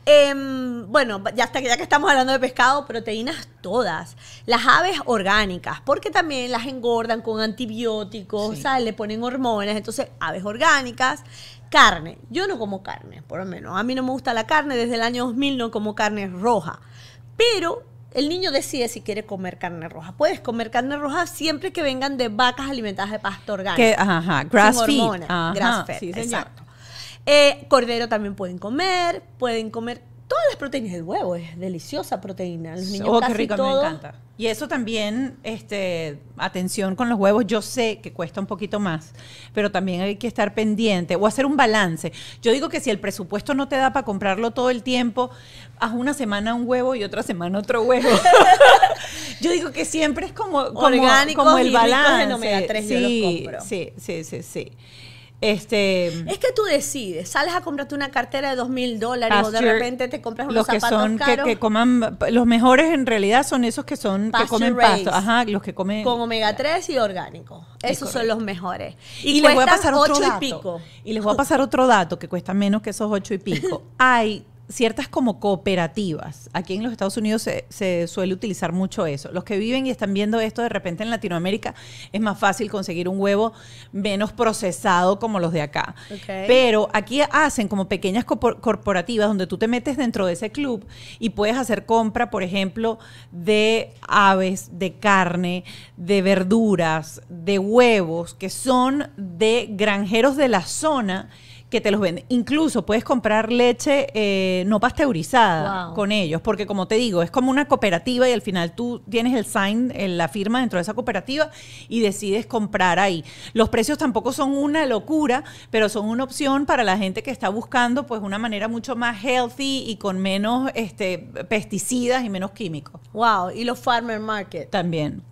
B: Em, bueno, ya, que, ya que estamos hablando de pescado, proteínas todas. Las aves orgánicas, porque también las engordan con antibióticos, le ponen hormonas. Entonces, aves orgánicas, carne. Yo no como carne, por lo menos. A mí no me gusta la carne. Desde el año 2000 no como carne roja. Pero el niño decide si quiere comer carne roja. Puedes comer carne roja siempre que vengan de vacas alimentadas de pasto orgánico. ajá, grass feed. grass fed, exacto. Eh, cordero también pueden comer, pueden comer todas las proteínas. del huevo es deliciosa proteína. Los niños oh, casi encanta.
A: Y eso también, este, atención con los huevos, yo sé que cuesta un poquito más, pero también hay que estar pendiente o hacer un balance. Yo digo que si el presupuesto no te da para comprarlo todo el tiempo, haz una semana un huevo y otra semana otro huevo. yo digo que siempre es como, como, el balance. En omega 3 yo sí, sí, sí, sí. Este, es
B: que tú decides, sales a comprarte una cartera de dos mil dólares o de repente te compras unos los que zapatos caros. Que,
A: coman, los mejores en realidad son esos que son que comen pasto, ajá, los que comen con
B: omega 3 y orgánico. Esos son los mejores. Y, les voy a pasar otro dato,
A: y, y les voy a pasar otro dato que cuesta menos que esos ocho y pico. Hay ciertas como cooperativas. Aquí en los Estados Unidos se, suele utilizar mucho eso. Los que viven y están viendo esto de repente en Latinoamérica es más fácil conseguir un huevo menos procesado como los de acá.
B: Pero
A: aquí hacen como pequeñas corporativas donde tú te metes dentro de ese club y puedes hacer compra, por ejemplo, de aves, de carne, de verduras, de huevos que son de granjeros de la zona que te los venden. Incluso puedes comprar leche eh, no pasteurizada con ellos, porque como te digo, es como una cooperativa y al final tú tienes el sign, eh, la firma dentro de esa cooperativa y decides comprar ahí. Los precios tampoco son una locura, pero son una opción para la gente que está buscando pues una manera mucho más healthy y con menos este, pesticidas y menos químicos. Wow, y los farmer market. También.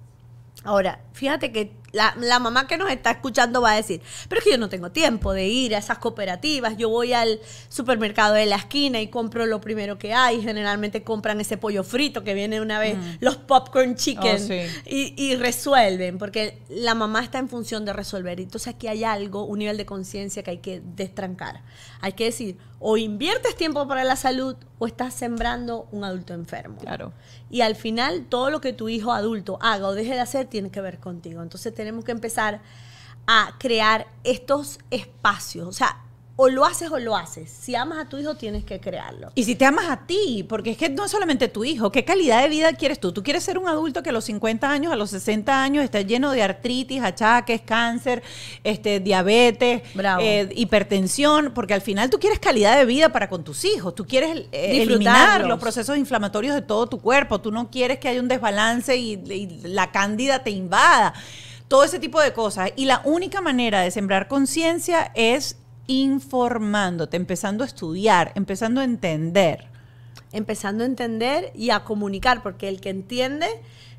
B: Ahora, fíjate que la, mamá que nos está escuchando va a decir, pero es que yo no tengo tiempo de ir a esas cooperativas, yo voy al supermercado de la esquina y compro lo primero que hay, generalmente compran ese pollo frito que viene una vez, mm. los popcorn chicken, oh, y, resuelven, porque la mamá está en función de resolver. Entonces aquí hay algo, un nivel de conciencia que hay que destrancar. Hay que decir, o inviertes tiempo para la salud o estás sembrando un adulto enfermo. Claro. Y al final todo lo que tu hijo adulto haga o deje de hacer tiene que ver con entonces tenemos que empezar a crear estos espacios. O sea, o lo haces o lo haces. Si amas a tu hijo, tienes que crearlo. Y
A: si te amas a ti, porque es que no es solamente tu hijo, ¿qué calidad de vida quieres tú? ¿Tú quieres ser un adulto que a los 50 años, a los 60 años está lleno de artritis, achaques, cáncer, este, diabetes, eh, hipertensión? Porque al final tú quieres calidad de vida para con tus hijos, tú quieres eh, eliminar los procesos inflamatorios de todo tu cuerpo, tú no quieres que haya un desbalance y, y la cándida te invada todo ese tipo de cosas. Y la única manera de sembrar conciencia es informándote, empezando a estudiar, empezando a entender.
B: Empezando a entender y a comunicar, porque el que entiende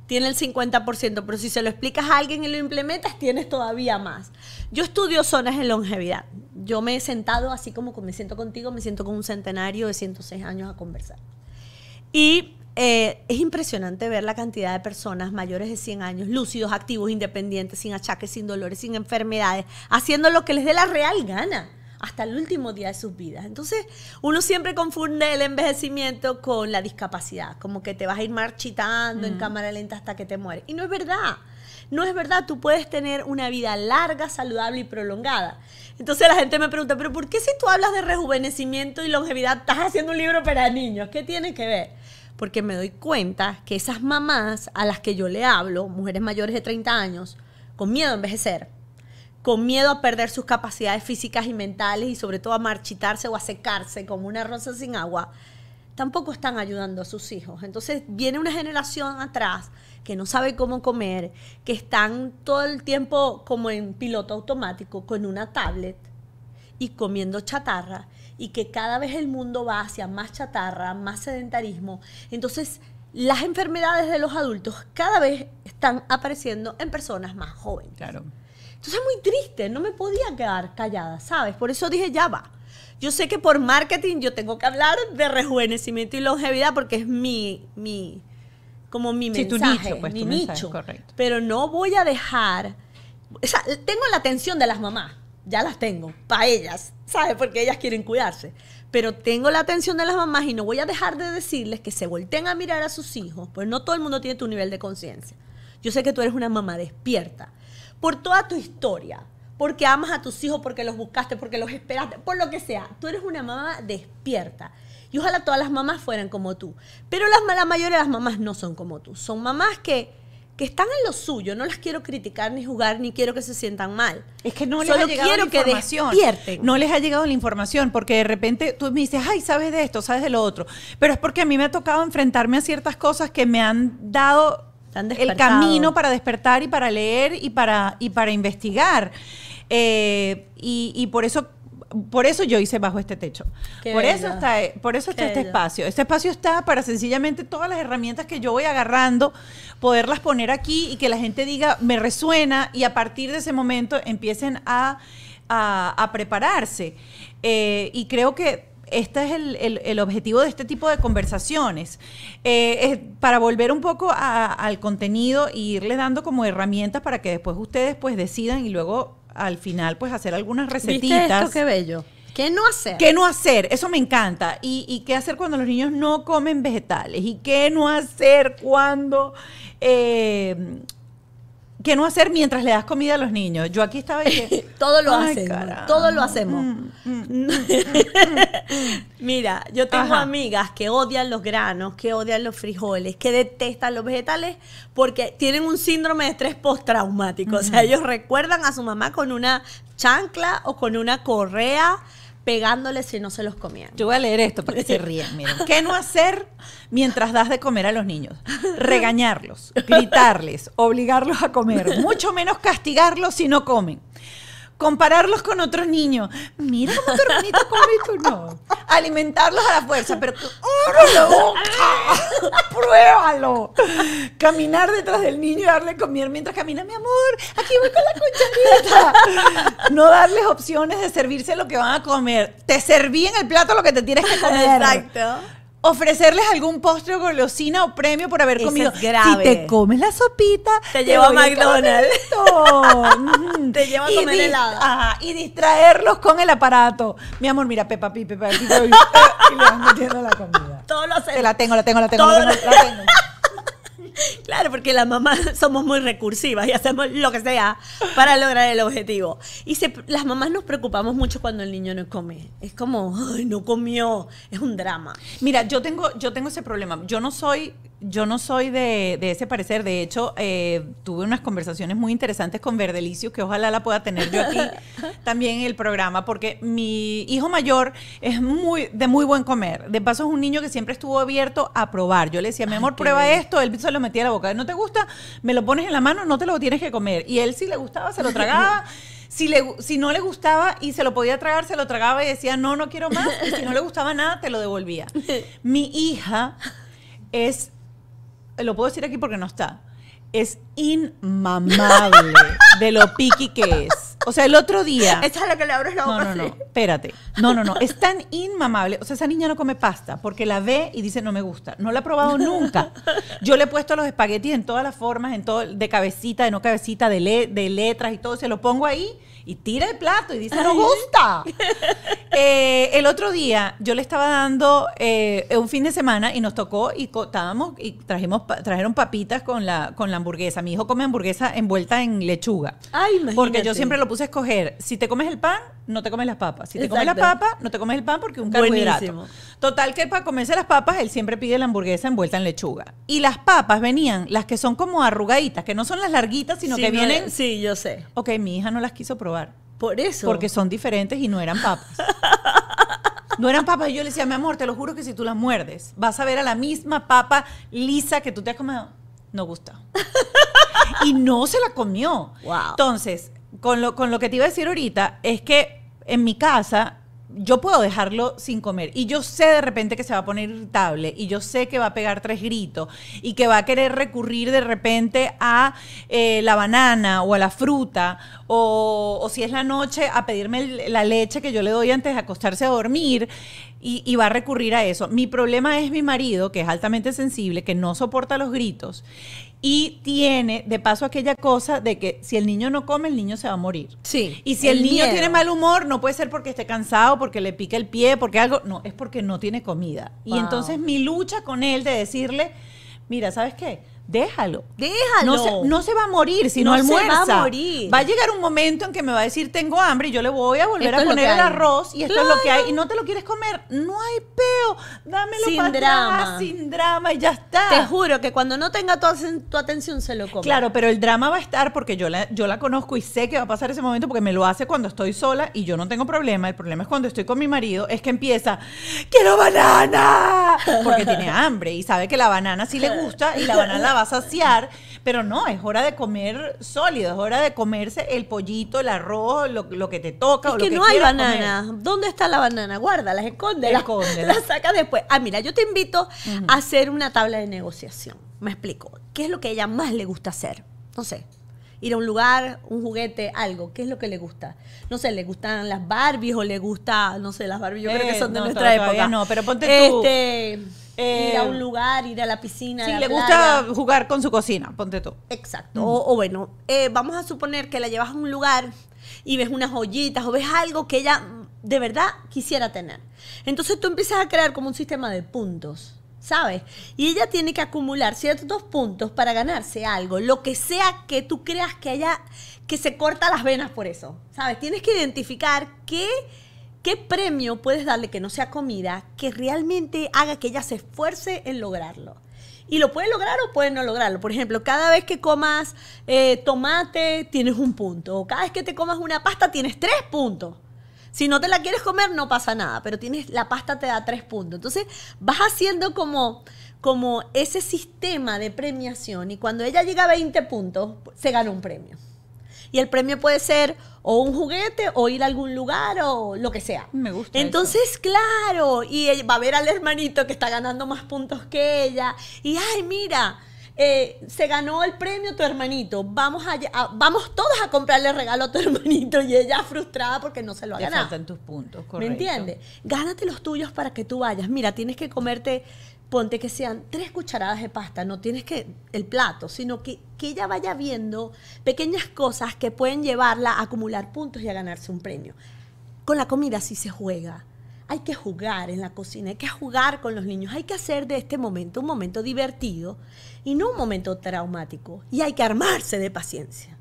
B: tiene el 50%, pero si se lo explicas a alguien y lo implementas, tienes todavía más. Yo estudio zonas en longevidad. Yo me he sentado, así como me siento contigo, me siento con un centenario de 106 años a conversar. Y eh, es impresionante ver la cantidad de personas mayores de 100 años, lúcidos, activos, independientes, sin achaques, sin dolores, sin enfermedades, haciendo lo que les dé la real gana hasta el último día de sus vidas. Entonces, uno siempre confunde el envejecimiento con la discapacidad, como que te vas a ir marchitando en mm. cámara lenta hasta que te mueres. Y no es verdad. No es verdad, tú puedes tener una vida larga, saludable y prolongada. Entonces la gente me pregunta, pero ¿por qué si tú hablas de rejuvenecimiento y longevidad estás haciendo un libro para niños? ¿Qué tiene que ver? porque me doy cuenta que esas mamás a las que yo le hablo, mujeres mayores de 30 años, con miedo a envejecer, con miedo a perder sus capacidades físicas y mentales y sobre todo a marchitarse o a secarse como una rosa sin agua, tampoco están ayudando a sus hijos. Entonces viene una generación atrás que no sabe cómo comer, que están todo el tiempo como en piloto automático con una tablet y comiendo chatarra y que cada vez el mundo va hacia más chatarra, más sedentarismo. Entonces, las enfermedades de los adultos cada vez están apareciendo en personas más jóvenes. Claro. Entonces es muy triste, no me podía quedar callada, ¿sabes? Por eso dije, ya va. Yo sé que por marketing yo tengo que hablar de rejuvenecimiento y longevidad porque es mi, mi como mi mensaje, nicho, pues, mi nicho. correcto. Pero no voy a dejar, o sea, tengo la atención de las mamás ya las tengo, para ellas, ¿sabes? Porque ellas quieren cuidarse. Pero tengo la atención de las mamás y no voy a dejar de decirles que se volteen a mirar a sus hijos, pues no todo el mundo tiene tu nivel de conciencia. Yo sé que tú eres una mamá despierta. Por toda tu historia, porque amas a tus hijos, porque los buscaste, porque los esperaste, por lo que sea, tú eres una mamá despierta. Y ojalá todas las mamás fueran como tú. Pero las, la mayoría de las mamás no son como tú. Son mamás que que están en lo suyo, no las quiero criticar ni jugar, ni quiero que se sientan mal. Es que no les ha llegado quiero la información. Que
A: No les ha llegado la información, porque de repente tú me dices, ay, sabes de esto, sabes de lo otro. Pero es porque a mí me ha tocado enfrentarme a ciertas cosas que me han dado el camino para despertar y para leer y para, y para investigar. Eh, y, y por eso por eso yo hice bajo este techo. por, eso está, por eso está este espacio. Este espacio está para sencillamente todas las herramientas que yo voy agarrando, poderlas poner aquí y que la gente diga, me resuena y a partir de ese momento empiecen a, prepararse. Eh, y creo que este es el, objetivo de este tipo de conversaciones. Eh, es para volver un poco al contenido e irle dando como herramientas para que después ustedes pues decidan y luego al final pues hacer algunas recetitas. qué bello. ¿Qué no hacer? ¿Qué no hacer? Eso me encanta. Y, qué hacer cuando los niños no comen vegetales? ¿Y qué no hacer cuando eh, ¿Qué no hacer mientras le das comida a los niños? Yo aquí estaba y todo lo hacemos, todo lo hacemos. Mira, yo tengo amigas que
B: odian los granos, que odian los frijoles, que detestan los vegetales porque tienen un síndrome de estrés postraumático, o sea, ellos recuerdan a su mamá con una chancla o con una correa pegándoles si no se los comían.
A: Yo voy a leer esto para que se ríen. Miren, ¿qué no hacer mientras das de comer a los niños? Regañarlos, gritarles, obligarlos a comer, mucho menos castigarlos si no comen compararlos con otros niños. Mira cómo tu hermanito come y tú no. Alimentarlos a la fuerza, pero ¡Oh, ¡Pruébalo! Caminar detrás del niño y darle comer mientras camina, mi amor, aquí voy con la cucharita. No darles opciones de servirse lo que van a comer. Te serví en el plato lo que te tienes que comer. Exacto ofrecerles algún postre, golosina o premio por haber comido. Es Si te comes la sopita, te, llevo a McDonald's. te llevo a comer helado. Ajá, y distraerlos con el aparato. Mi amor, mira, Pepa Pi, Pepa y le van metiendo la comida. Todo lo sé. Te la tengo, la tengo, la tengo, la tengo, la tengo. claro, porque las mamás somos
B: muy recursivas y hacemos lo que sea para lograr el objetivo. Y las mamás nos preocupamos
A: mucho cuando el niño no come. Es como, Ay, no comió, es un drama. Mira, yo tengo, yo tengo ese problema. Yo no soy yo no soy de, ese parecer. De hecho, eh, tuve unas conversaciones muy interesantes con Verdelicio, que ojalá la pueda tener yo aquí también en el programa, porque mi hijo mayor es muy de muy buen comer. De paso, es un niño que siempre estuvo abierto a probar. Yo le decía, mi amor, prueba esto. Él se lo metía a la boca. ¿No te gusta? Me lo pones en la mano, no te lo tienes que comer. Y él, si le gustaba, se lo tragaba. Si, le, si, no le gustaba y se lo podía tragar, se lo tragaba y decía, no, no quiero más. Y si no le gustaba nada, te lo devolvía. Mi hija es lo puedo decir aquí porque no está. Es inmamable de lo piqui que es. O sea, el otro día. esta es la que le abres la boca. No, no, no. Espérate. No, no, no. Es tan inmamable. O sea, esa niña no come pasta porque la ve y dice no me gusta. No la ha probado nunca. Yo le he puesto los espaguetis en todas las formas, en todo, de cabecita, de no cabecita, de, de letras y todo. Se lo pongo ahí y tira el plato y dice, no ¿eh? gusta. Eh, el otro día yo le estaba dando eh, un fin de semana y nos tocó y cotábamos y trajimos, trajeron papitas con la, con la hamburguesa. Mi hijo come hamburguesa envuelta en lechuga. Ay, Porque yo siempre lo puse a escoger, si te comes el pan no te comes las papas. Si te comes las papas, no te comes el pan porque un carbohidrato. Total que para comerse las papas, él siempre pide la hamburguesa envuelta en lechuga. Y las papas venían, las que son como arrugaditas, que no son las larguitas, sino que vienen... sí, yo sé. Ok, mi hija no las quiso probar. Por eso. Porque son diferentes y no eran papas. No eran papas. Y yo le decía, mi amor, te lo juro que si tú las muerdes, vas a ver a la misma papa lisa que tú te has comido. No gusta. y no se la comió. Wow. Entonces, con lo, con lo que te iba a decir ahorita, es que en mi casa yo puedo dejarlo sin comer y yo sé de repente que se va a poner irritable y yo sé que va a pegar tres gritos y que va a querer recurrir de repente a eh, la banana o a la fruta o, si es la noche a pedirme la leche que yo le doy antes de acostarse a dormir y, y va a recurrir a eso. Mi problema es mi marido que es altamente sensible, que no soporta los gritos y tiene de paso aquella cosa de que si el niño no come, el niño se va a morir. Sí. Y si el, niño tiene mal humor, no puede ser porque esté cansado, porque le pica el pie, porque algo. No, es porque no tiene comida. Y entonces mi lucha con él de decirle, mira, ¿sabes qué? déjalo. Déjalo. No se, va a morir si no, va a morir. Va a llegar un momento en que me va a decir tengo hambre y yo le voy a volver a poner el arroz y esto es lo que hay y no te lo quieres comer. No hay peo. Dámelo sin para drama. sin
B: drama y ya está. Te juro que cuando no tenga tu, tu atención se lo come. Claro, pero
A: el drama va a estar porque yo la, yo la conozco y sé que va a pasar ese momento porque me lo hace cuando estoy sola y yo no tengo problema. El problema es cuando estoy con mi marido es que empieza, quiero banana. Porque tiene hambre y sabe que la banana sí le gusta y la banana va a saciar, pero no, es hora de comer sólido, es hora de comerse el pollito, el arroz, lo, que te toca. Porque que, no hay banana.
B: ¿Dónde está la banana? Guárdalas, escóndelas. esconde, la saca después. Ah, mira, yo te invito a hacer una tabla de negociación. Me explico. ¿Qué es lo que ella más le gusta hacer? No sé, ir a un lugar, un juguete, algo. ¿Qué es lo que le gusta? No sé, le gustan las Barbies o le gusta, no sé, las Barbies, yo creo que eh, son de nuestra época. No, pero ponte este,
A: ir a eh, un lugar, ir a la piscina. Sí, le gusta jugar con su cocina, ponte tú. Exacto. O,
B: bueno, eh, vamos a suponer que la llevas a un lugar y ves unas joyitas o ves algo que ella de verdad quisiera tener. Entonces tú empiezas a crear como un sistema de puntos. ¿Sabes? Y ella tiene que acumular ciertos puntos para ganarse algo, lo que sea que tú creas que haya, que se corta las venas por eso. ¿Sabes? Tienes que identificar qué ¿Qué premio puedes darle que no sea comida que realmente haga que ella se esfuerce en lograrlo? Y lo puede lograr o puede no lograrlo. Por ejemplo, cada vez que comas eh, tomate tienes un punto. O cada vez que te comas una pasta tienes tres puntos. Si no te la quieres comer, no pasa nada, pero tienes la pasta te da tres puntos. Entonces, vas haciendo como, como ese sistema de premiación y cuando ella llega a 20 puntos, se gana un premio. Y el premio puede ser o un juguete o ir a algún lugar o lo que sea. Me gusta. Entonces, claro, y eh, va a ver al hermanito que está ganando más puntos que ella. Y, ay, mira. Eh, se ganó el premio tu hermanito, vamos, a, vamos todos a comprarle regalo a tu hermanito y ella frustrada porque no se lo ha Te ganado. faltan
A: tus puntos, correcto. ¿Me entiendes?
B: Gánate los tuyos para que tú vayas. Mira, tienes que comerte ponte que sean tres cucharadas de pasta, no tienes que el plato, sino que, ella vaya viendo pequeñas cosas que pueden llevarla a acumular puntos y a ganarse un premio. Con la comida sí se juega. Hay que jugar en la cocina, hay que jugar con los niños, hay que hacer de este momento un momento divertido y no un momento traumático. Y hay que armarse de paciencia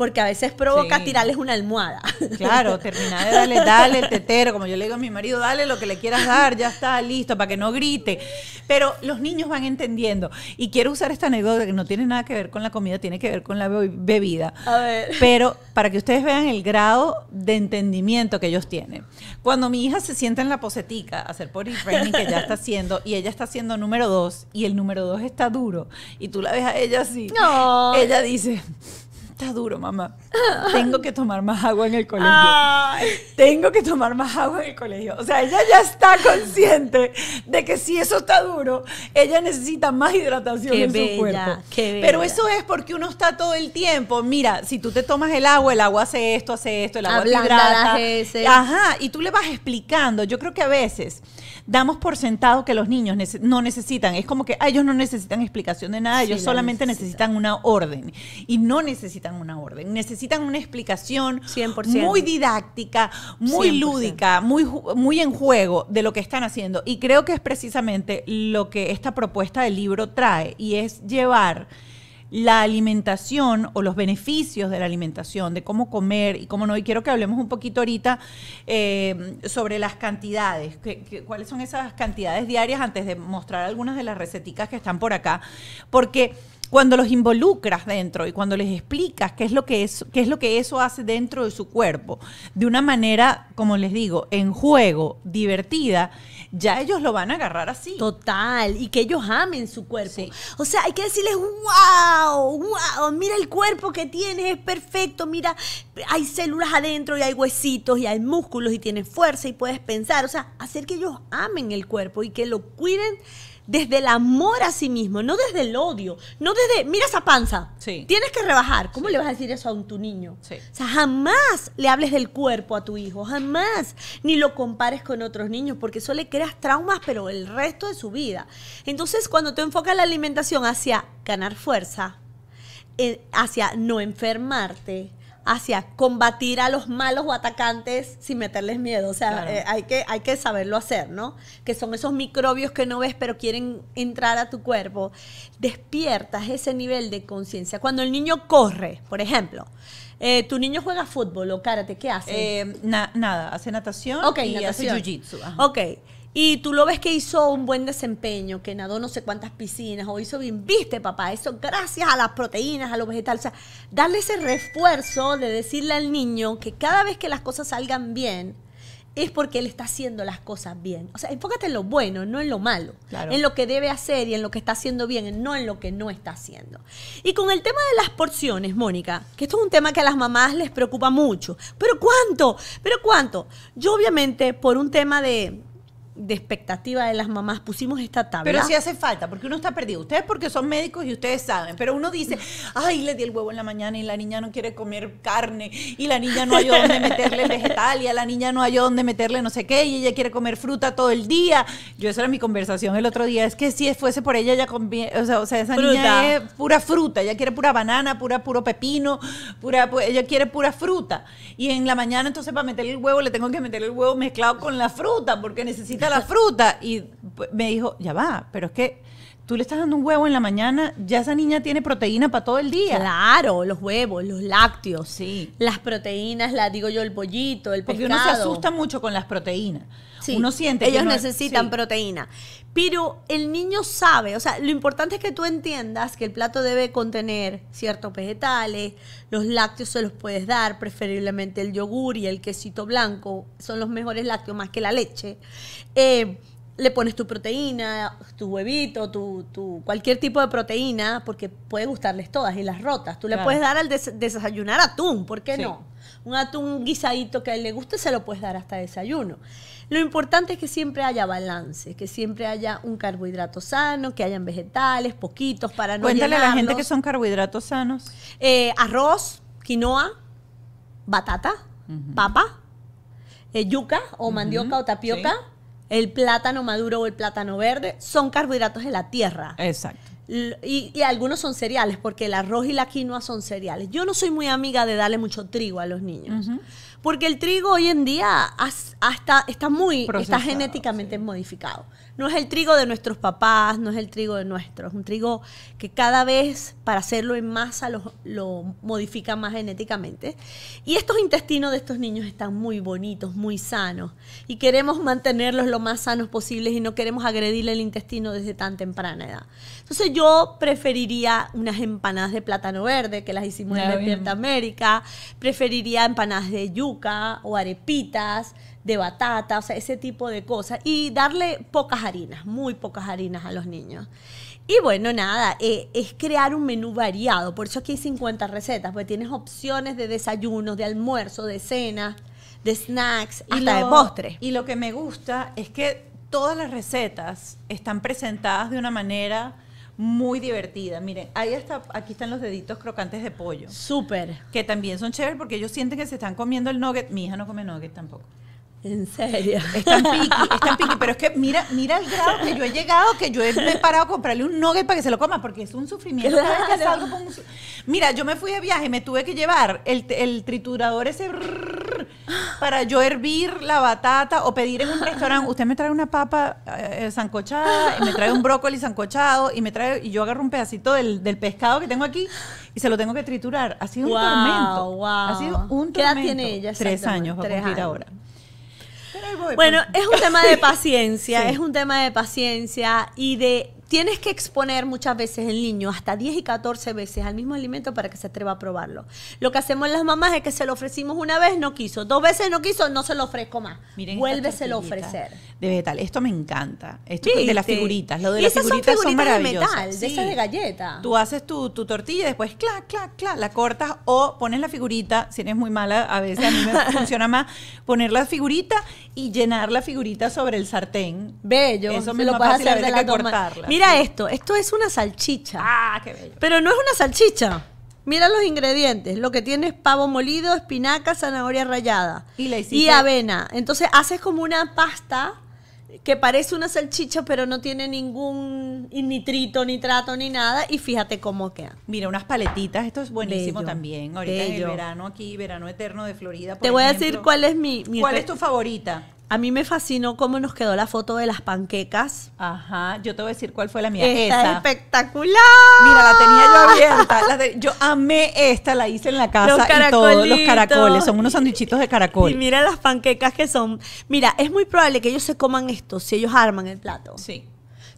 B: porque a veces provoca tirarles una almohada. Claro, terminar de darle, dale el
A: tetero, como yo le digo a mi marido, dale lo que le quieras dar, ya está, listo, para que no grite. Pero los niños van entendiendo. Y quiero usar esta anécdota que no tiene nada que ver con la comida, tiene que ver con la bebida. A ver. Pero para que ustedes vean el grado de entendimiento que ellos tienen. Cuando mi hija se sienta en la posetica a hacer potty training que ya está haciendo, y ella está haciendo número dos, y el número dos está duro, y tú la ves a ella así, no. ella dice está duro, mamá. Tengo que tomar más agua en el colegio. Tengo que tomar más agua en el colegio. O sea, ella ya está consciente de que si eso está duro, ella necesita más hidratación en su cuerpo. Pero eso es porque uno está todo el tiempo. Mira, si tú te tomas el agua, el agua hace esto, hace esto, el agua hidrata. Ajá, y tú le vas explicando. Yo creo que a veces damos por sentado que los niños no necesitan. Es como que ah, ellos no necesitan explicación de nada, ellos solamente necesitan. una orden. Y no necesitan una orden, necesitan una explicación muy didáctica, muy lúdica, muy, muy en juego de lo que están haciendo. Y creo que es precisamente lo que esta propuesta del libro trae y es llevar la alimentación o los beneficios de la alimentación, de cómo comer y cómo no. Y quiero que hablemos un poquito ahorita eh, sobre las cantidades, cuáles son esas cantidades diarias antes de mostrar algunas de las receticas que están por acá, porque cuando los involucras dentro y cuando les explicas qué es lo que qué es lo que eso hace dentro de su cuerpo, de una manera, como les digo, en juego, divertida, ya ellos lo van a agarrar así. Total, y que ellos amen su cuerpo. O sea, hay que decirles, wow, wow, mira el
B: cuerpo que tienes, es perfecto, mira, hay células adentro y hay huesitos y hay músculos y tienes fuerza y puedes pensar. O sea, hacer que ellos amen el cuerpo y que lo cuiden desde el amor a sí mismo, no desde el odio, no desde, mira esa panza, sí. tienes que rebajar. ¿Cómo le vas a decir eso a un, tu niño? O sea, jamás le hables del cuerpo a tu hijo, jamás, ni lo compares con otros niños, porque eso le creas traumas, pero el resto de su vida. Entonces, cuando te enfocas la alimentación hacia ganar fuerza, eh, hacia no enfermarte, hacia combatir a los malos o atacantes sin meterles miedo. O sea, eh, hay, que, hay que saberlo hacer, ¿no? Que son esos microbios que no ves pero quieren entrar a tu cuerpo. Despiertas ese nivel de conciencia. Cuando el niño corre, por ejemplo, eh, ¿Tu niño juega fútbol o karate? ¿Qué hace? Eh, nada, hace natación y hace jiu-jitsu. Ok. Y tú lo ves que hizo un buen desempeño, que nadó no sé cuántas piscinas o hizo bien, viste papá, eso gracias a las proteínas, a los vegetales, o sea, darle ese refuerzo de decirle al niño que cada vez que las cosas salgan bien, es porque él está haciendo las cosas bien. O sea, enfócate en lo bueno, no en lo malo, en lo que debe hacer y en lo que está haciendo bien, no en lo que no está haciendo. Y con el tema de las porciones, Mónica, que esto es un tema que a las mamás les preocupa mucho. Pero ¿cuánto? ¿Pero cuánto? Yo obviamente por un tema de de expectativa de las mamás pusimos esta tabla. Pero si hace
A: falta, porque uno está perdido. Ustedes porque son médicos y ustedes saben, pero uno dice, ay, le di el huevo en la mañana y la niña no quiere comer carne y la niña no hay dónde meterle vegetal y a la niña no hay donde meterle no sé qué y ella quiere comer fruta todo el día. Yo esa era mi conversación el otro día, es que si fuese por ella, ella comía, o sea, o sea esa niña es pura fruta, ella quiere pura banana, pura puro pepino, pura, ella quiere pura fruta. Y en la mañana entonces para meterle el huevo le tengo que meter el huevo mezclado con la fruta porque necesita la fruta. Y me dijo, ya va, pero es que tú le estás dando un huevo en la mañana, ya esa niña tiene proteína para todo el día. Claro, los huevos, los lácteos, sí.
B: Las proteínas, la
A: digo yo, el pollito,
B: el Porque uno se asusta
A: mucho con las proteínas. Sí, uno siente ellos que necesitan
B: proteína. Pero el niño sabe, o sea, lo importante es que tú entiendas que el plato debe contener ciertos vegetales, los lácteos se los puedes dar, preferiblemente el yogur y el quesito blanco, son los mejores lácteos más que la leche. Eh, le pones tu proteína, tu huevito, tu, cualquier tipo de proteína, porque puede gustarles todas y las rotas. Tú le puedes dar al desayunar atún, ¿por qué no? Un atún guisadito que a él le guste se lo puedes dar hasta desayuno. Lo importante es que siempre haya balance, que siempre haya un carbohidrato sano, que hayan vegetales, poquitos para no Cuéntale a la gente que son
A: carbohidratos sanos.
B: Eh, arroz, quinoa, batata, papa, eh, yuca o mandioca o tapioca el plátano maduro o el plátano verde son carbohidratos de la tierra. Exacto. Y, algunos son cereales, porque el arroz y la quinoa son cereales. Yo no soy muy amiga de darle mucho trigo a los niños. Porque el trigo hoy en día hasta, está muy, está genéticamente modificado. No es el trigo de nuestros papás, no es el trigo de nuestros, es un trigo que cada vez para hacerlo en masa lo, lo modifica más genéticamente. Y estos intestinos de estos niños están muy bonitos, muy sanos. Y queremos mantenerlos lo más sanos posibles y no queremos agredirle el intestino desde tan temprana edad. Entonces yo preferiría unas empanadas de plátano verde, que las hicimos en Despierta América. Preferiría empanadas de yuca o arepitas de batata, o sea, ese tipo de cosas. Y darle pocas harinas, muy pocas harinas a los niños. Y bueno, nada, eh, es crear un menú variado. Por eso aquí hay 50 recetas, porque tienes opciones de desayunos, de almuerzo, de cena, de snacks, hasta de postres. Y
A: lo que me gusta es que todas las recetas están presentadas de una manera muy divertida. Miren, ahí está, aquí están los deditos crocantes de pollo. Súper. Que también son chéveres porque ellos sienten que se están comiendo el nugget. Mi hija no come nugget tampoco. En serio. Es tan piqui, es piqui. Pero es que mira, mira el grado que yo he llegado, que yo he, me parado a comprarle un nugget para que se lo coma, porque es un sufrimiento. Cada vez Mira, yo me fui de viaje, me tuve que llevar el, triturador ese para yo hervir la batata o pedir en un restaurante. Usted me trae una papa eh, eh, sancochada, me trae un brócoli sancochado, y me trae, y yo agarro un pedacito del, pescado que tengo aquí y se lo tengo que triturar. Ha sido un tormento. Ha sido un tormento. ¿Qué edad tiene ella? Tres años, Tres ahora bueno, es un tema de paciencia, es
B: un tema de paciencia y de Tienes que exponer muchas veces el niño, hasta 10 y 14 veces, al mismo alimento para que se atreva a probarlo. Lo que hacemos las mamás es que se lo ofrecimos una vez, no quiso. Dos veces no quiso, no se lo ofrezco
A: más. Miren, Vuélveselo a ofrecer. De vegetal. Esto me encanta. Esto de las figuritas. Lo de las figuritas son, de metal, de esas de galleta. Tú haces tu, tortilla y después, clac, clac, clac, la cortas o pones la figurita. Si eres muy mala, a veces a mí me funciona más poner la figurita y llenar la figurita sobre el sartén. Bello. Eso me lo puedes hacer de la cortarla. Mira esto, esto es una salchicha. Ah, qué bello. Pero no es una salchicha. Mira los
B: ingredientes. Lo que tiene es pavo molido, espinaca, zanahoria rallada y, avena. Entonces haces como una pasta que parece una salchicha, pero no tiene ningún nitrito, nitrato, ni nada. Y fíjate cómo queda. Mira, unas paletitas, esto es buenísimo también. Ahorita en el verano
A: aquí, verano eterno de Florida. Te voy a decir cuál
B: es mi. mi ¿Cuál es tu favorita? A mí me fascinó cómo nos quedó la foto de las panquecas. Ajá, yo te voy a decir
A: cuál fue la mía. Esta espectacular. Mira, la tenía yo abierta. yo amé esta, la hice en la casa los y todos los caracoles. Son unos sanduichitos de caracol. Y mira las panquecas que
B: son. Mira, es muy probable que ellos se coman esto si ellos arman el plato. Sí.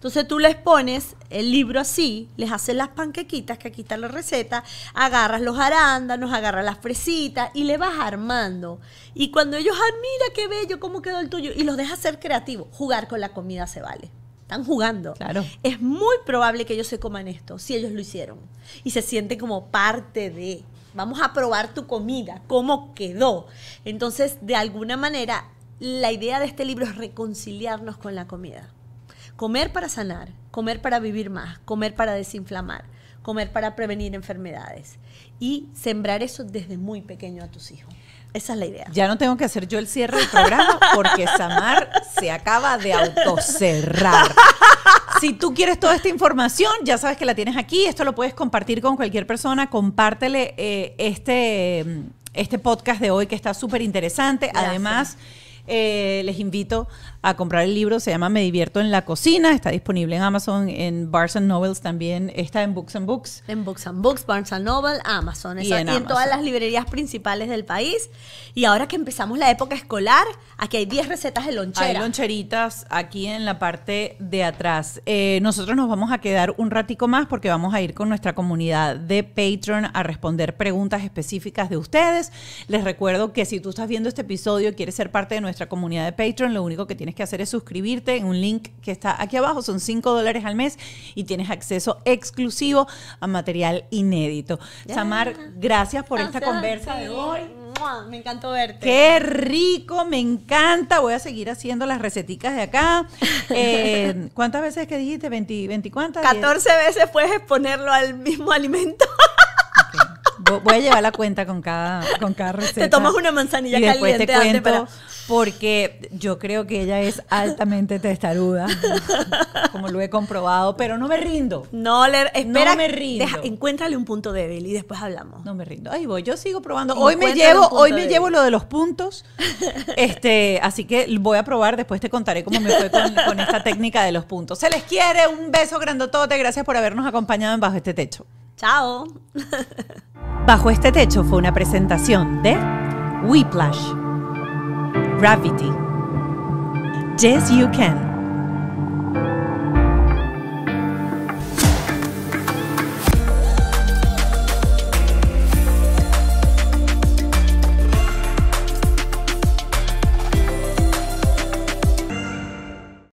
B: Entonces tú les pones el libro así, les haces las panquequitas, que aquí está la receta, agarras los arándanos, agarras las fresitas y le vas armando. Y cuando ellos, ah, mira qué bello, cómo quedó el tuyo, y los dejas ser creativos, jugar con la comida se vale están jugando. Claro. Es muy probable que ellos se coman esto, si ellos lo hicieron. Y se sienten como parte de. Vamos a probar tu comida, cómo quedó. Entonces, de alguna manera, la idea de este libro es reconciliarnos con la comida. Comer para sanar, comer para vivir más, comer para desinflamar, comer para prevenir enfermedades y sembrar eso desde muy pequeño a tus hijos.
A: Esa es la idea. Ya no tengo que hacer yo el cierre del programa porque Samar se acaba de autocerrar. Si tú quieres toda esta información, ya sabes que la tienes aquí. Esto lo puedes compartir con cualquier persona. Compártele eh, este, mm, este podcast de hoy que está súper interesante. Además eh, les invito a comprar el libro, se llama Me divierto en la cocina, está disponible en Amazon, en Barnes and Nobles también, está en Books and Books. En Books and Books, Barnes and Noble, Amazon,
B: y, en, todas las librerías principales del país. Y ahora que empezamos la época escolar,
A: aquí hay 10 recetas de lonchera. Hay loncheritas aquí en la parte de atrás. Eh, nosotros nos vamos a quedar un ratico más porque vamos a ir con nuestra comunidad de Patreon a responder preguntas específicas de ustedes. Les recuerdo que si tú estás viendo este episodio y quieres ser parte de nuestra nuestra comunidad de Patreon. Lo único que tienes que hacer es suscribirte en un link que está aquí abajo. Son cinco dólares al mes y tienes acceso exclusivo a material inédito. Samar, gracias por esta conversa de
B: hoy. Me encantó verte. Qué
A: rico, me encanta. Voy a seguir haciendo las receticas de acá. Eh, ¿Cuántas veces que dijiste? ¿20, 20 cuántas? 14 veces puedes exponerlo al mismo alimento. Voy a llevar la cuenta con cada, con cada receta. Te tomas una manzanilla y después Te cuento porque yo creo que ella es altamente testaruda, como lo he comprobado,
B: pero no me rindo. No, le, espera, no me rindo. encuéntrale un punto débil y después hablamos. No
A: me rindo. Ahí voy, yo sigo probando. Hoy me llevo, hoy me llevo lo de los puntos. Este, así que voy a probar, después te contaré cómo me fue con, con esta técnica de los puntos. Se les quiere, un beso grandotote, gracias por habernos acompañado en Bajo este Techo. Chao. Bajo este techo fue una presentación de Whiplash, Gravity, Yes You Can.